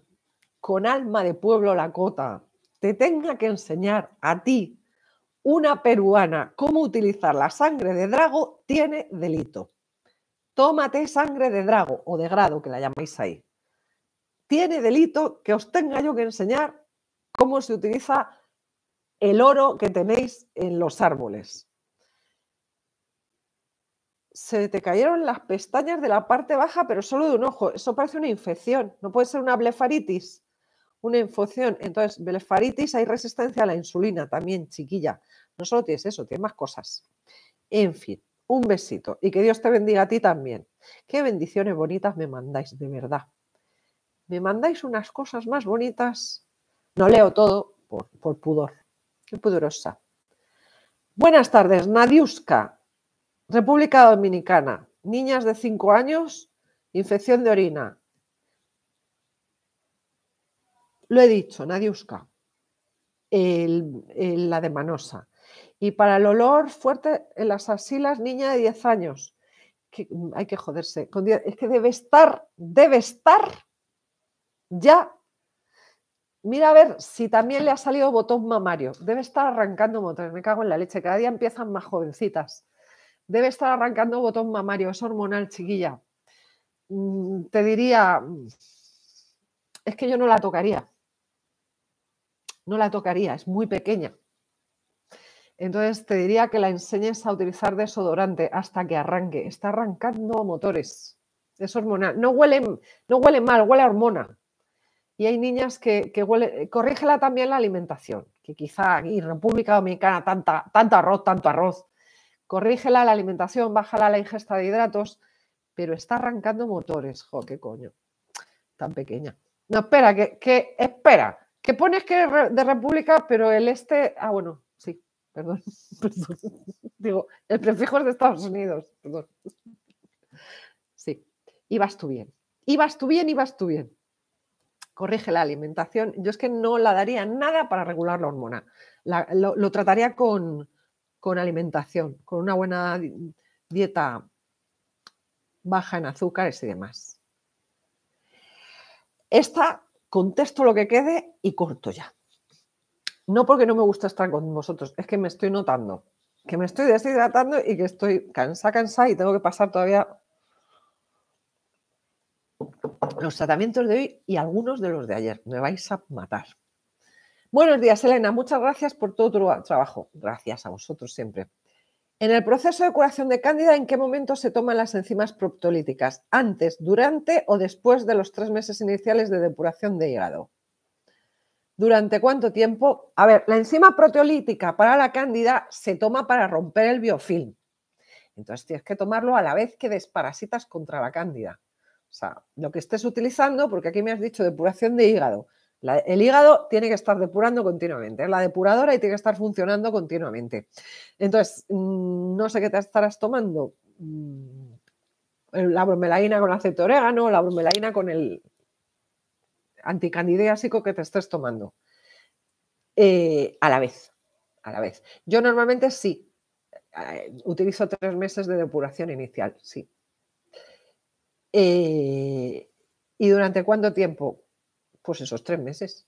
con alma de pueblo lacota te tenga que enseñar a ti, una peruana, cómo utilizar la sangre de drago, tiene delito. Tómate sangre de drago o de grado, que la llamáis ahí. Tiene delito que os tenga yo que enseñar cómo se utiliza el oro que tenéis en los árboles se te cayeron las pestañas de la parte baja, pero solo de un ojo. Eso parece una infección, no puede ser una blefaritis, una infección. Entonces, blefaritis hay resistencia a la insulina también, chiquilla. No solo tienes eso, tienes más cosas. En fin, un besito y que Dios te bendiga a ti también. Qué bendiciones bonitas me mandáis, de verdad. Me mandáis unas cosas más bonitas. No leo todo por, pudor. Qué pudorosa. Buenas tardes, Nadiuska. República Dominicana. Niñas de 5 años, infección de orina. Lo he dicho, nadie busca, la de Manosa. Y para el olor fuerte en las asilas, niña de 10 años. Que, hay que joderse. es que debe estar, debe estar ya. Mira a ver si también le ha salido botón mamario. Debe estar arrancando motores. Me cago en la leche. Cada día empiezan más jovencitas debe estar arrancando botón mamario, es hormonal, chiquilla. Mm, te diría, mm, es que yo no la tocaría. No la tocaría, es muy pequeña. Entonces te diría que la enseñes a utilizar desodorante hasta que arranque. Está arrancando motores. Es hormonal. No huele, no huele mal, huele a hormona. Y hay niñas que, que huele. Corrígela también la alimentación, que quizá aquí en República Dominicana tanta, tanto arroz, tanto arroz corrígela la alimentación, bájala la ingesta de hidratos, pero está arrancando motores. Jo, qué coño, tan pequeña. No, espera, que, espera, que pones que de República, pero el este, ah, bueno, sí, perdón, [LAUGHS] perdón. Digo, el prefijo es de Estados Unidos, perdón. Sí, ibas tú bien, ibas tú bien, y vas tú bien. Corrige la alimentación. Yo es que no la daría nada para regular la hormona. lo trataría con, con alimentación, con una buena dieta baja en azúcares y demás. Esta contesto lo que quede y corto ya. No porque no me gusta estar con vosotros, es que me estoy notando, que me estoy deshidratando y que estoy cansa, cansada y tengo que pasar todavía los tratamientos de hoy y algunos de los de ayer. Me vais a matar. Buenos días, Elena. Muchas gracias por todo tu trabajo. Gracias a vosotros siempre. En el proceso de curación de cándida, ¿en qué momento se toman las enzimas proptolíticas? ¿Antes, durante o después de los tres meses iniciales de depuración de hígado? ¿Durante cuánto tiempo? A ver, la enzima proteolítica para la cándida se toma para romper el biofilm. Entonces tienes que tomarlo a la vez que desparasitas contra la cándida. O sea, lo que estés utilizando, porque aquí me has dicho depuración de hígado, el hígado tiene que estar depurando continuamente, Es ¿eh? la depuradora y tiene que estar funcionando continuamente. Entonces, mm, no sé qué te estarás tomando. Mm, la bromelaína con aceite de orégano, la bromelaína con el anticandidiásico que te estés tomando. Eh, a la vez, a la vez. Yo normalmente sí, eh, utilizo tres meses de depuración inicial, sí. ¿Y durante cuánto tiempo? pues esos tres meses.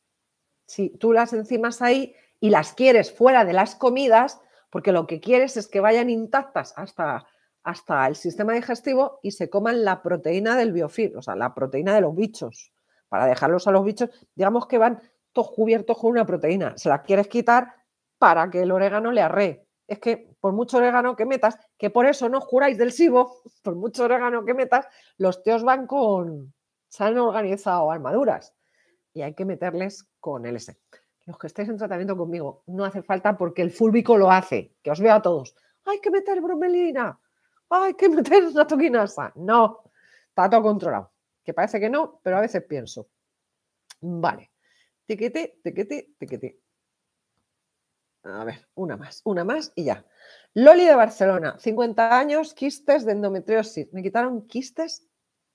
Si tú las encimas ahí y las quieres fuera de las comidas, porque lo que quieres es que vayan intactas hasta, hasta el sistema digestivo y se coman la proteína del biofil, o sea, la proteína de los bichos, para dejarlos a los bichos, digamos que van todos cubiertos con una proteína, se las quieres quitar para que el orégano le arre. Es que por mucho orégano que metas, que por eso no juráis del SIBO, [LAUGHS] por mucho orégano que metas, los tíos van con, se han organizado armaduras y hay que meterles con el este. Los que estáis en tratamiento conmigo, no hace falta porque el fúlbico lo hace, que os veo a todos. Hay que meter bromelina, hay que [LAUGHS] meter una toquinasa. No, está todo controlado. Que parece que no, pero a veces pienso. Vale, tiquete, tiquete, tiquete. A ver, una más, una más y ya. Loli de Barcelona, 50 años, quistes de endometriosis. Me quitaron quistes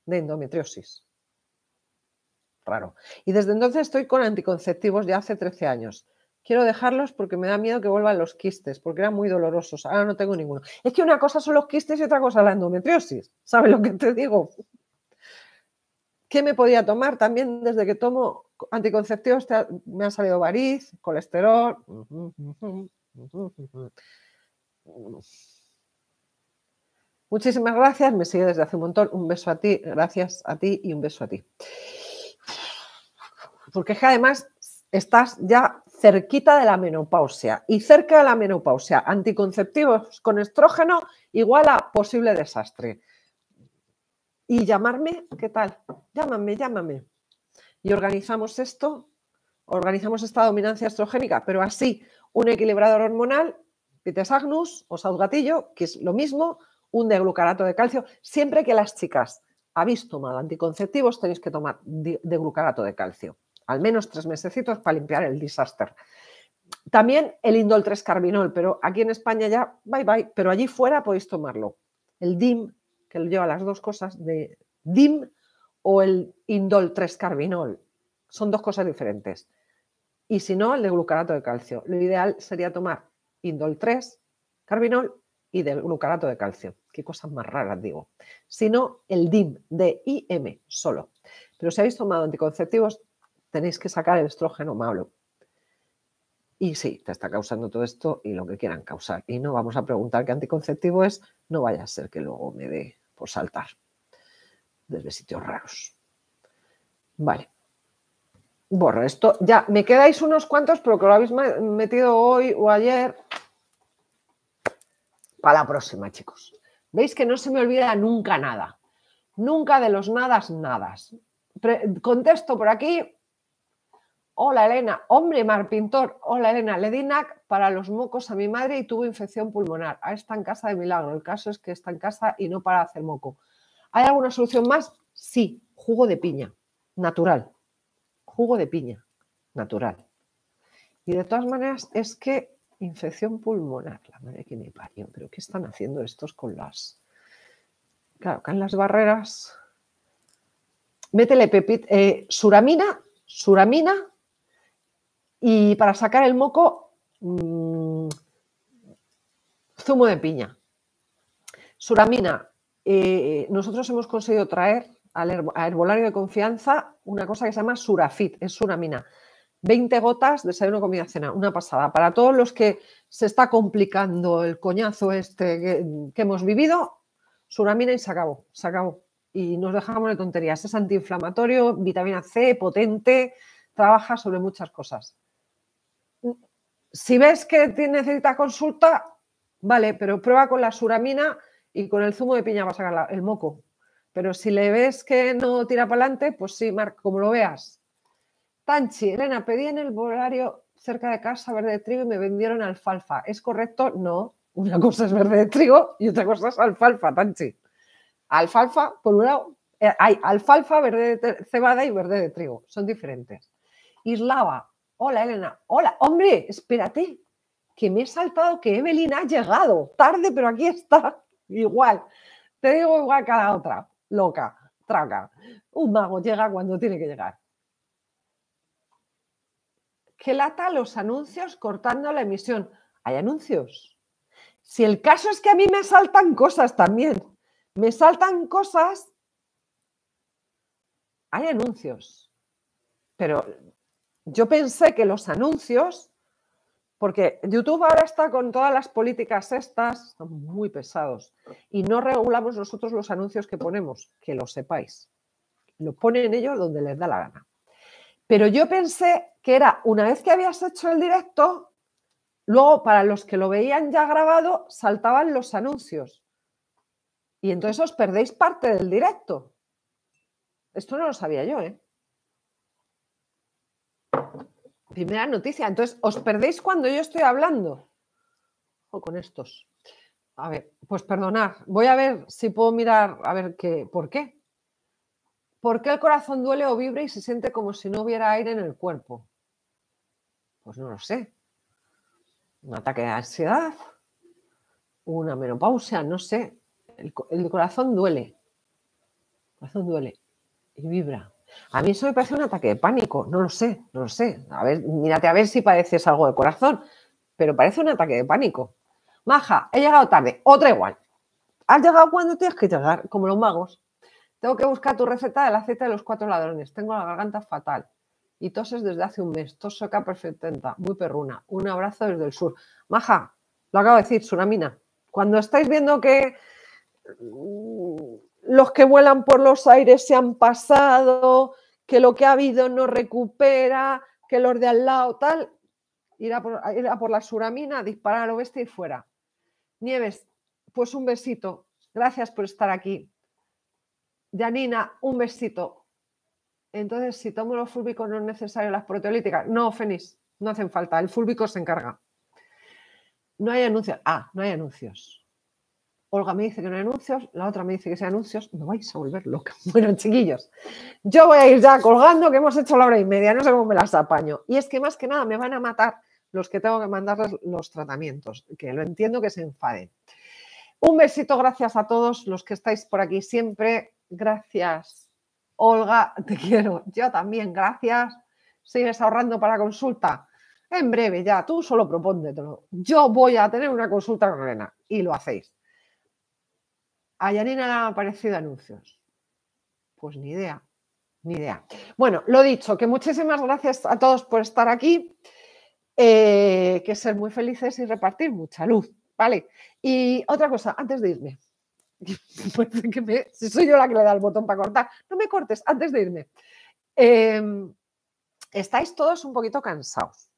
de endometriosis. Y desde entonces estoy con anticonceptivos ya hace 13 años. Quiero dejarlos porque me da miedo que vuelvan los quistes, porque eran muy dolorosos. Ahora no tengo ninguno. Es que una cosa son los quistes y otra cosa la endometriosis. ¿Sabes lo que te digo? ¿Qué me podía tomar? También desde que tomo anticonceptivos me ha salido variz, colesterol. Muchísimas gracias, me sigue desde hace un montón. Un beso a ti, gracias a ti y un beso a ti porque es que además estás ya cerquita de la menopausia y cerca de la menopausia, anticonceptivos con estrógeno igual a posible desastre. Y llamarme, ¿qué tal? Llámame, llámame. Y organizamos esto, organizamos esta dominancia estrogénica, pero así, un equilibrador hormonal, Pites agnus o Saudgatillo, que es lo mismo, un deglucarato de calcio, siempre que las chicas habéis tomado anticonceptivos tenéis que tomar deglucarato de calcio al menos tres mesecitos para limpiar el desastre. También el indol 3 carbinol, pero aquí en España ya, bye bye, pero allí fuera podéis tomarlo. El DIM, que lleva las dos cosas de DIM o el indol 3 carbinol. Son dos cosas diferentes. Y si no, el de glucarato de calcio. Lo ideal sería tomar indol 3 carbinol y del glucarato de calcio. Qué cosas más raras digo. Si no, el DIM, de m solo. Pero si habéis tomado anticonceptivos, tenéis que sacar el estrógeno malo. Y sí, te está causando todo esto y lo que quieran causar. Y no vamos a preguntar qué anticonceptivo es, no vaya a ser que luego me dé por saltar desde sitios raros. Vale. Borro esto. Ya, me quedáis unos cuantos, pero que lo habéis metido hoy o ayer. Para la próxima, chicos. Veis que no se me olvida nunca nada. Nunca de los nadas, nadas. contesto por aquí Hola Elena, hombre Mar Pintor, hola Elena, le di NAC para los mocos a mi madre y tuvo infección pulmonar. Ahora está en casa de milagro, el caso es que está en casa y no para hacer moco. ¿Hay alguna solución más? Sí, jugo de piña, natural. Jugo de piña, natural. Y de todas maneras es que infección pulmonar, la madre que me parió, pero ¿qué están haciendo estos con las... Claro, en las barreras. Métele pepita, eh, suramina, suramina, y para sacar el moco, mm, zumo de piña. Suramina, eh, nosotros hemos conseguido traer al herbolario de confianza una cosa que se llama Surafit, es Suramina. 20 gotas, de una comida, cena, una pasada. Para todos los que se está complicando el coñazo este que, hemos vivido, suramina y se acabó, se acabó. Y nos dejamos de tonterías. Es antiinflamatorio, vitamina C, potente, trabaja sobre muchas cosas si ves que necesita consulta, vale, pero prueba con la suramina y con el zumo de piña vas a sacar el moco. Pero si le ves que no tira para adelante, pues sí, Marc, como lo veas. Tanchi, Elena, pedí en el volario cerca de casa verde de trigo y me vendieron alfalfa. ¿Es correcto? No. Una cosa es verde de trigo y otra cosa es alfalfa, Tanchi. Alfalfa, por un lado, eh, hay alfalfa, verde de cebada y verde de trigo. Son diferentes. Islava, Hola, Elena. Hola, hombre, espérate, que me he saltado que Evelyn ha llegado. Tarde, pero aquí está. [LAUGHS] Igual. Te digo igual que a la otra. Loca, traca. Un mago llega cuando tiene que llegar. ¿Qué lata los anuncios cortando la emisión. Hay anuncios. Si el caso es que a mí me saltan cosas también. Me saltan cosas. Hay anuncios. Pero yo pensé que los anuncios, porque YouTube ahora está con todas las políticas estas, son muy pesados, y no regulamos nosotros los anuncios que ponemos, que lo sepáis. Lo ponen ellos donde les da la gana. Pero yo pensé que era una vez que habías hecho el directo, luego para los que lo veían ya grabado, saltaban los anuncios. Y entonces os perdéis parte del directo. Esto no lo sabía yo, ¿eh? Primera noticia. Entonces, ¿os perdéis cuando yo estoy hablando? O con estos. A ver, pues perdonad. Voy a ver si puedo mirar, a ver qué, por qué. ¿Por qué el corazón duele o vibra y se siente como si no hubiera aire en el cuerpo? Pues no lo sé. Un ataque de ansiedad, una menopausia, no sé. El, el corazón duele. El corazón duele y vibra. A mí eso me parece un ataque de pánico, no lo sé, no lo sé. A ver, mírate a ver si padeces algo de corazón, pero parece un ataque de pánico. Maja, he llegado tarde, otra igual. Has llegado cuando tienes que llegar, como los magos. Tengo que buscar tu receta de la Z de los cuatro ladrones. Tengo la garganta fatal. Y toses desde hace un mes. Tos por perfecta, muy perruna. Un abrazo desde el sur. Maja, lo acabo de decir, Tsunamina. Cuando estáis viendo que los que vuelan por los aires se han pasado, que lo que ha habido no recupera, que los de al lado tal, ir a por, la suramina, disparar a lo y fuera. Nieves, pues un besito. Gracias por estar aquí. Janina, un besito. Entonces, si tomo los fúlbicos, no es necesario las proteolíticas. No, Fenix, no hacen falta. El fúlbico se encarga. No hay anuncios. Ah, no hay anuncios. Olga me dice que no hay anuncios, la otra me dice que sea anuncios, No vais a volver loca. [LAUGHS] Bueno, chiquillos, yo voy a ir ya colgando que hemos hecho la hora y media, no sé cómo me las apaño. Y es que más que nada me van a matar los que tengo que mandarles los tratamientos, que lo entiendo que se enfaden. Un besito, gracias a todos los que estáis por aquí siempre. Gracias, Olga, te quiero. Yo también, gracias. ¿Sigues ahorrando para consulta? En breve ya, tú solo propóndetelo. Yo voy a tener una consulta con Elena y lo hacéis a Yanina nada han aparecido anuncios. Pues ni idea, ni idea. Bueno, lo dicho, que muchísimas gracias a todos por estar aquí. Eh, que ser muy felices y repartir mucha luz, ¿vale? Y otra cosa, antes de irme, [LAUGHS] pues si soy yo la que le da el botón para cortar, no me cortes, antes de irme. Em, estáis todos un poquito cansados.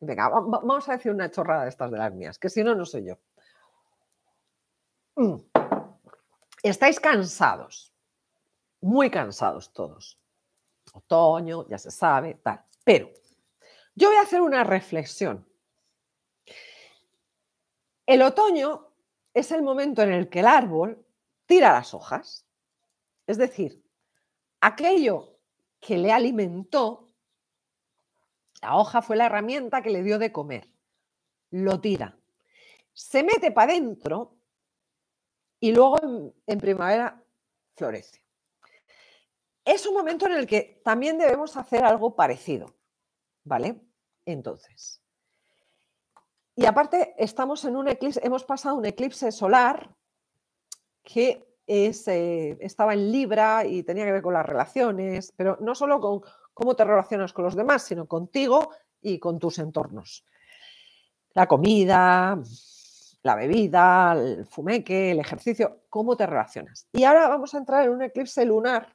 Venga, vamos a decir una chorrada de estas de las mías, que si no, no soy yo. Mm estáis cansados, muy cansados todos. Otoño, ya se sabe, tal. Pero yo voy a hacer una reflexión. El otoño es el momento en el que el árbol tira las hojas. Es decir, aquello que le alimentó, la hoja fue la herramienta que le dio de comer, lo tira, se mete para adentro y luego en, primavera florece. Es un momento en el que también debemos hacer algo parecido, ¿vale? Entonces, y aparte estamos en un eclipse, hemos pasado un eclipse solar que es, eh, estaba en Libra y tenía que ver con las relaciones, pero no solo con cómo te relacionas con los demás, sino contigo y con tus entornos. La comida, la bebida, el fumeque, el ejercicio, cómo te relacionas. Y ahora vamos a entrar en un eclipse lunar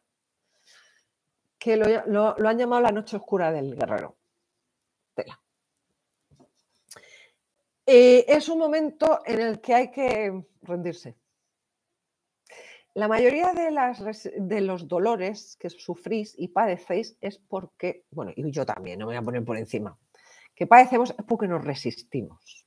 que lo, han llamado la noche oscura del guerrero. Eh, es un momento en el que hay que rendirse. La mayoría de, de, los dolores que sufrís y padecéis es porque, bueno, y yo también, no me voy a poner por encima, que padecemos es porque nos resistimos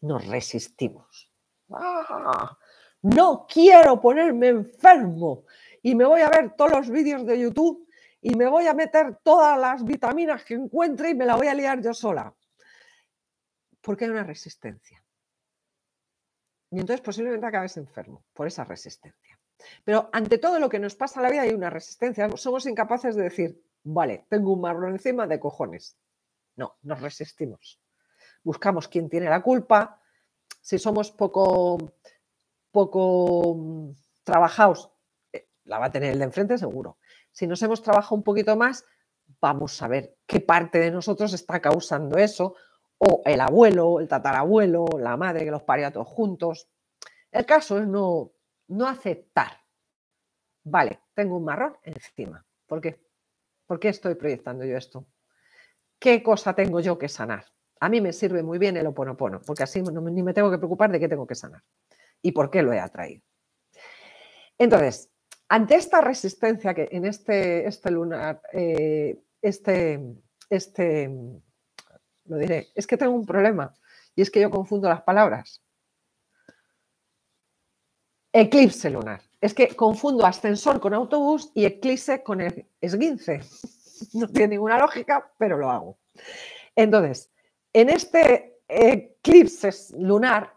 nos resistimos. ¡Ah! No quiero ponerme enfermo y me voy a ver todos los vídeos de YouTube y me voy a meter todas las vitaminas que encuentre y me la voy a liar yo sola. Porque hay una resistencia. Y entonces posiblemente acabes enfermo por esa resistencia. Pero ante todo lo que nos pasa en la vida hay una resistencia. Somos incapaces de decir, vale, tengo un marrón encima de cojones. No, nos resistimos buscamos quién tiene la culpa, si somos poco, poco mm, trabajados, eh, la va a tener el de enfrente seguro. Si nos hemos trabajado un poquito más, vamos a ver qué parte de nosotros está causando eso, o el abuelo, el tatarabuelo, la madre que los parió a todos juntos. El caso es no, no aceptar. Vale, tengo un marrón encima. ¿Por qué? ¿Por qué estoy proyectando yo esto? ¿Qué cosa tengo yo que sanar? A mí me sirve muy bien el oponopono, porque así ni me tengo que preocupar de qué tengo que sanar y por qué lo he atraído. Entonces, ante esta resistencia que en este, este lunar, eh, este, este, lo diré, es que tengo un problema y es que yo confundo las palabras. Eclipse lunar. Es que confundo ascensor con autobús y eclipse con el esguince. [LAUGHS] No tiene ninguna lógica, pero lo hago. Entonces, en este eclipse lunar,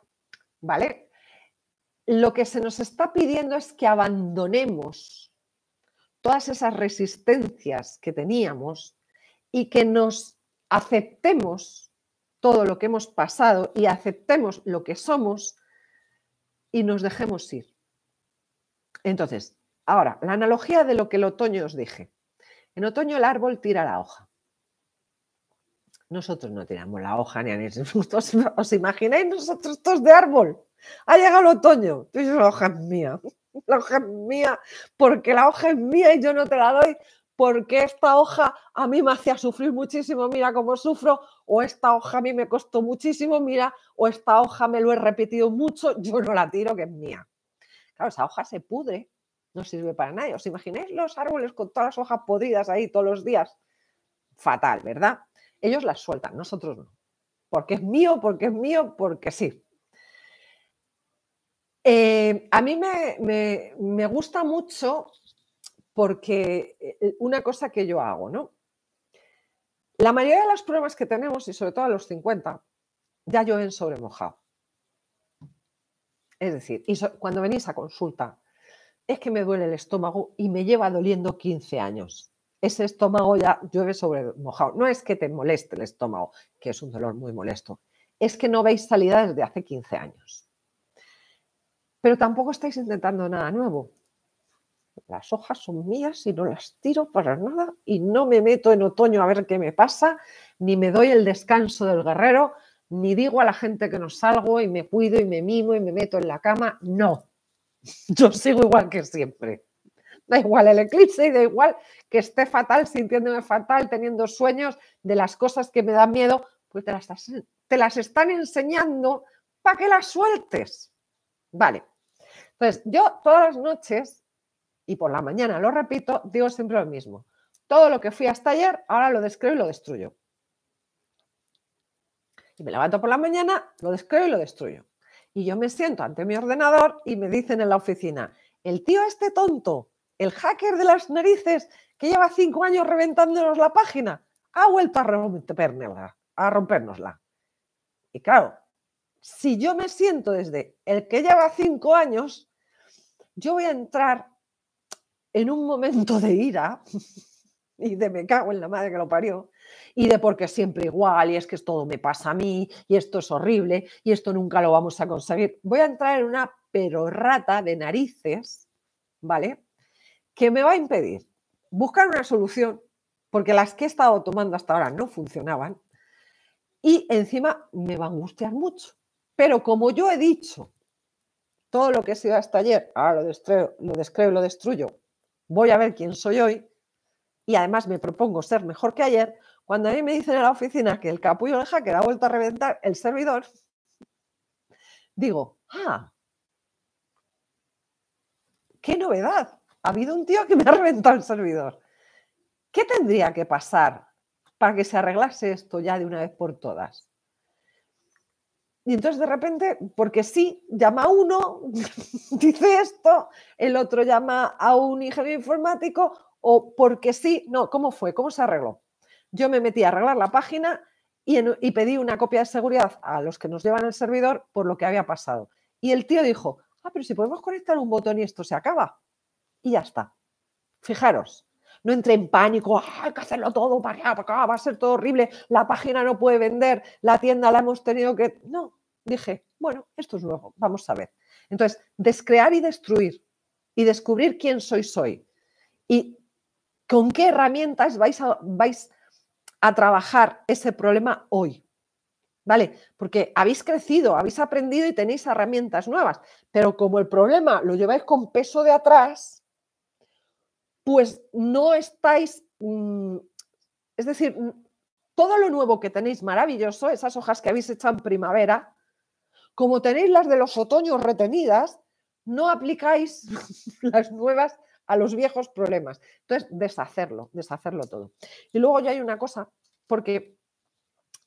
¿vale? Lo que se nos está pidiendo es que abandonemos todas esas resistencias que teníamos y que nos aceptemos todo lo que hemos pasado y aceptemos lo que somos y nos dejemos ir. Entonces, ahora, la analogía de lo que el otoño os dije. En otoño el árbol tira la hoja. Nosotros no tiramos la hoja ni [LAUGHS] ¿Os, ¿Os imagináis nosotros todos de árbol? Ha llegado el otoño. Tú dices, la hoja es mía. [LAUGHS] La hoja es mía porque la hoja es mía y yo no te la doy porque esta hoja a mí me hacía sufrir muchísimo, mira cómo sufro, o esta hoja a mí me costó muchísimo, mira, o esta hoja me lo he repetido mucho, [LAUGHS] yo no la tiro, que es mía. Claro, esa hoja se pudre, no sirve para nadie. ¿Os imagináis los árboles con todas las hojas podridas ahí todos los días? Fatal, ¿verdad? Ellos las sueltan, nosotros no. Porque es mío, porque es mío, porque sí. Eh, a mí me, me, gusta mucho porque eh, una cosa que yo hago, ¿no? La mayoría de las pruebas que tenemos, y sobre todo a los 50, ya llueven sobre mojado. Es decir, cuando venís a consulta, es que me duele el estómago y me lleva doliendo 15 años ese estómago ya llueve sobre mojado. No es que te moleste el estómago, que es un dolor muy molesto, es que no veis salida desde hace 15 años. Pero tampoco estáis intentando nada nuevo. Las hojas son mías y no las tiro para nada y no me meto en otoño a ver qué me pasa, ni me doy el descanso del guerrero, ni digo a la gente que no salgo y me cuido y me mimo y me meto en la cama. No, [LAUGHS] yo sigo igual que siempre. [LAUGHS] da igual el eclipse y da igual que esté fatal, sintiéndome fatal, teniendo sueños de las cosas que me dan miedo, pues te las, están enseñando para que las sueltes. Vale. Entonces, yo todas las noches y por la mañana, lo repito, digo siempre lo mismo. Todo lo que fui hasta ayer, ahora lo describo y lo destruyo. Y me levanto por la mañana, lo describo y lo destruyo. Y yo me siento ante mi ordenador y me dicen en la oficina, el tío este tonto el hacker de las narices que lleva cinco años reventándonos la página, ha vuelto a rompernosla. A Y claro, si yo me siento desde el que lleva cinco años, yo voy a entrar en un momento de ira [LAUGHS] y de me cago en la madre que lo parió y de porque siempre igual y es que todo me pasa a mí y esto es horrible y esto nunca lo vamos a conseguir. Voy a entrar en una perorrata de narices, ¿vale? que me va a impedir? Buscar una solución, porque las que he estado tomando hasta ahora no funcionaban, y encima me va a angustiar mucho. Pero como yo he dicho, todo lo que he sido hasta ayer, ahora lo destruyo, lo descreo y lo destruyo, voy a ver quién soy hoy, y además me propongo ser mejor que ayer, cuando a mí me dicen en la oficina que el capullo de hacker ha vuelto a reventar el servidor, digo, ah, qué novedad, ha habido un tío que me ha reventado el servidor. ¿Qué tendría que pasar para que se arreglase esto ya de una vez por todas? Y entonces de repente, porque sí, llama uno, [LAUGHS] dice esto, el otro llama a un ingeniero informático, o porque sí, no, ¿cómo fue? ¿Cómo se arregló? Yo me metí a arreglar la página y, y pedí una copia de seguridad a los que nos llevan el servidor por lo que había pasado. Y el tío dijo, ah, pero si podemos conectar un botón y esto se acaba y ya está. Fijaros, no entre en pánico, ah, hay que hacerlo todo para acá, va a ser todo horrible, la página no puede vender, la tienda la hemos tenido que... No, dije, bueno, esto es nuevo, vamos a ver. Entonces, descrear y destruir y descubrir quién sois hoy y con qué herramientas vais vais a trabajar ese problema hoy. ¿Vale? Porque habéis crecido, habéis aprendido y tenéis herramientas nuevas, pero como el problema lo lleváis con peso de atrás, pues no estáis, mm, es decir, mm, todo lo nuevo que tenéis maravilloso, esas hojas que habéis hecho en primavera, como tenéis las de los otoños retenidas, no aplicáis [LAUGHS] las nuevas a los viejos problemas. Entonces, deshacerlo, deshacerlo todo. Y luego ya hay una cosa, porque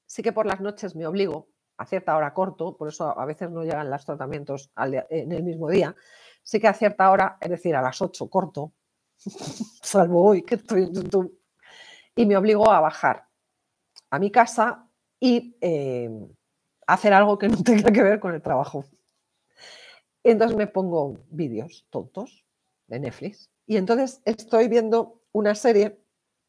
sí que por las noches me obligo, a cierta hora corto, por eso a veces no llegan los tratamientos en el mismo día, sí que a cierta hora, es decir, a las 8 corto, [LAUGHS] salvo hoy que estoy en YouTube, y me obligó a bajar a mi casa y eh, hacer algo que no [LAUGHS] tenga que ver con el trabajo. Entonces me pongo vídeos tontos de Netflix y entonces estoy viendo una serie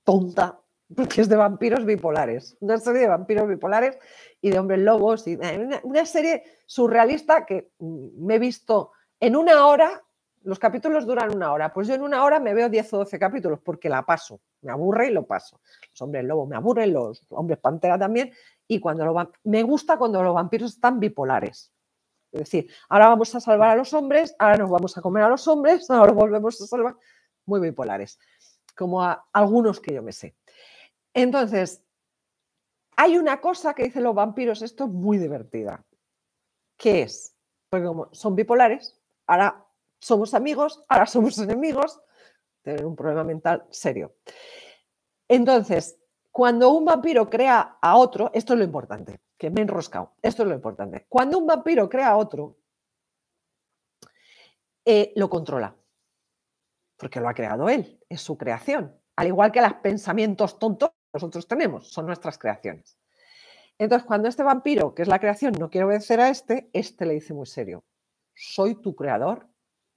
tonta porque es de vampiros bipolares, una serie de vampiros bipolares y de hombres lobos y una serie surrealista que mm, me he visto en una hora los capítulos duran una hora. Pues yo en una hora me veo 10 o 12 capítulos porque la paso, me aburre y lo paso. Los hombres lobo me aburren, los hombres pantera también. Y cuando me gusta cuando los vampiros están bipolares. Es decir, ahora vamos a salvar a los hombres, ahora nos vamos a comer a los hombres, [LAUGHS] ahora volvemos a salvar. Muy bipolares, como a algunos que yo me sé. Entonces, hay una cosa que dicen los vampiros, esto es muy divertida. ¿Qué es? Porque como son bipolares, ahora somos amigos, ahora somos [LAUGHS] enemigos, tener un problema mental serio. Entonces, cuando un vampiro crea a otro, esto es lo importante, que me he enroscado, esto es lo importante. Cuando un vampiro crea a otro, eh, lo controla, porque lo ha creado él, es su creación, al igual que los pensamientos tontos que nosotros tenemos, son nuestras creaciones. Entonces, cuando este vampiro, que es la creación, no quiere obedecer a este, este le dice muy serio, soy tu creador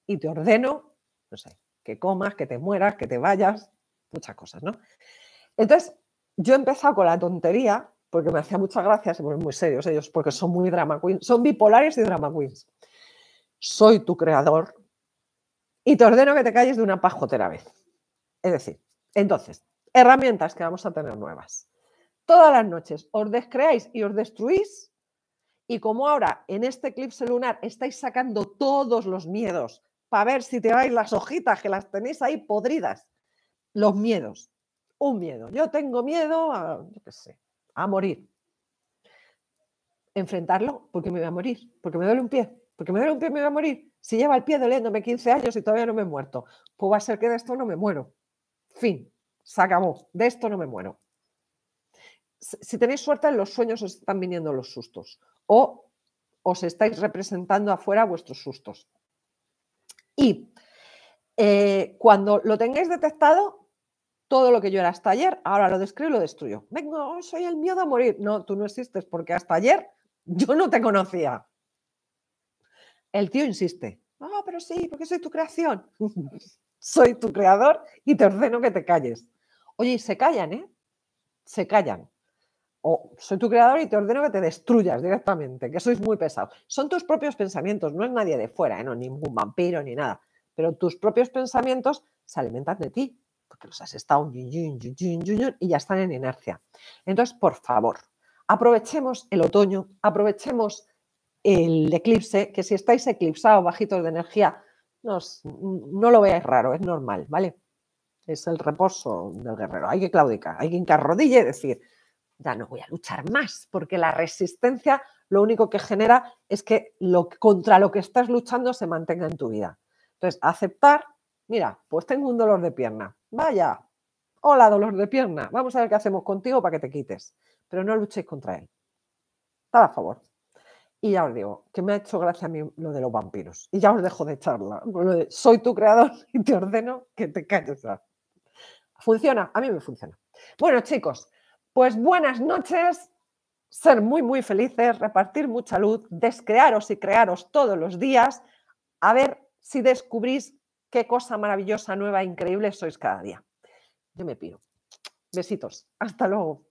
y te ordeno, no sé, que comas, que te mueras, que te vayas, muchas cosas, ¿no? Entonces, yo he empezado con la tontería, porque me hacía muchas gracias, muy serios ellos, porque son muy drama queens, son bipolares y drama queens. Soy tu creador y te ordeno que te calles de una pajotera vez. Es decir, entonces, herramientas que vamos a tener nuevas. Todas las noches os descreáis y os destruís y como ahora en este eclipse lunar estáis sacando todos los miedos para ver si te vais las hojitas que las tenéis ahí podridas. Los miedos. Un miedo. Yo tengo miedo a, yo qué sé, a morir. Enfrentarlo porque me voy a morir, porque me duele un pie, porque me duele un pie me voy a morir. Si lleva el pie doliéndome 15 años y todavía no me he muerto, pues va a ser que de esto no me muero. Fin, se acabó, de esto no me muero. Si tenéis suerte, en los sueños os están viniendo los sustos o os estáis representando afuera vuestros sustos. Y eh, cuando lo tengáis detectado, todo lo que yo era hasta ayer, ahora lo describo y lo destruyo. Vengo, oh, soy el miedo a morir. No, tú no existes porque hasta ayer [LAUGHS] yo no te conocía. El tío insiste. No, ah, pero sí, porque soy tu creación. [LAUGHS] soy tu creador y te ordeno que te calles. Oye, y se callan, ¿eh? Se callan soy tu creador y te ordeno que te destruyas directamente, que sois muy pesados. Son tus propios pensamientos, no es nadie de fuera, ¿eh? no, ningún vampiro ni nada, pero tus propios pensamientos se alimentan de ti, porque los has estado y ya están en inercia. Entonces, por favor, aprovechemos el otoño, aprovechemos el eclipse, que si estáis eclipsados, bajitos de energía, no, no lo veáis raro, es normal, ¿vale? Es el reposo del guerrero. Hay que claudicar, hay que arrodille y decir, ya no voy a luchar más, porque la resistencia lo único que genera es que contra lo que estás luchando se mantenga en tu vida. Entonces, aceptar, mira, pues tengo un dolor de pierna, vaya, hola dolor de pierna, vamos a ver qué hacemos contigo para que te quites, pero no luchéis contra él. está a favor. Y ya os digo, que me ha hecho gracia a mí lo de los vampiros. Y ya os dejo de charla. soy tu creador [LAUGHS] y te ordeno que te calles. Funciona, a mí me funciona. Bueno, chicos, pues buenas noches, ser muy, muy felices, repartir mucha luz, descrearos y crearos todos los días, a ver si descubrís qué cosa maravillosa, nueva, e increíble sois cada día. Yo me pido. Besitos. Hasta luego.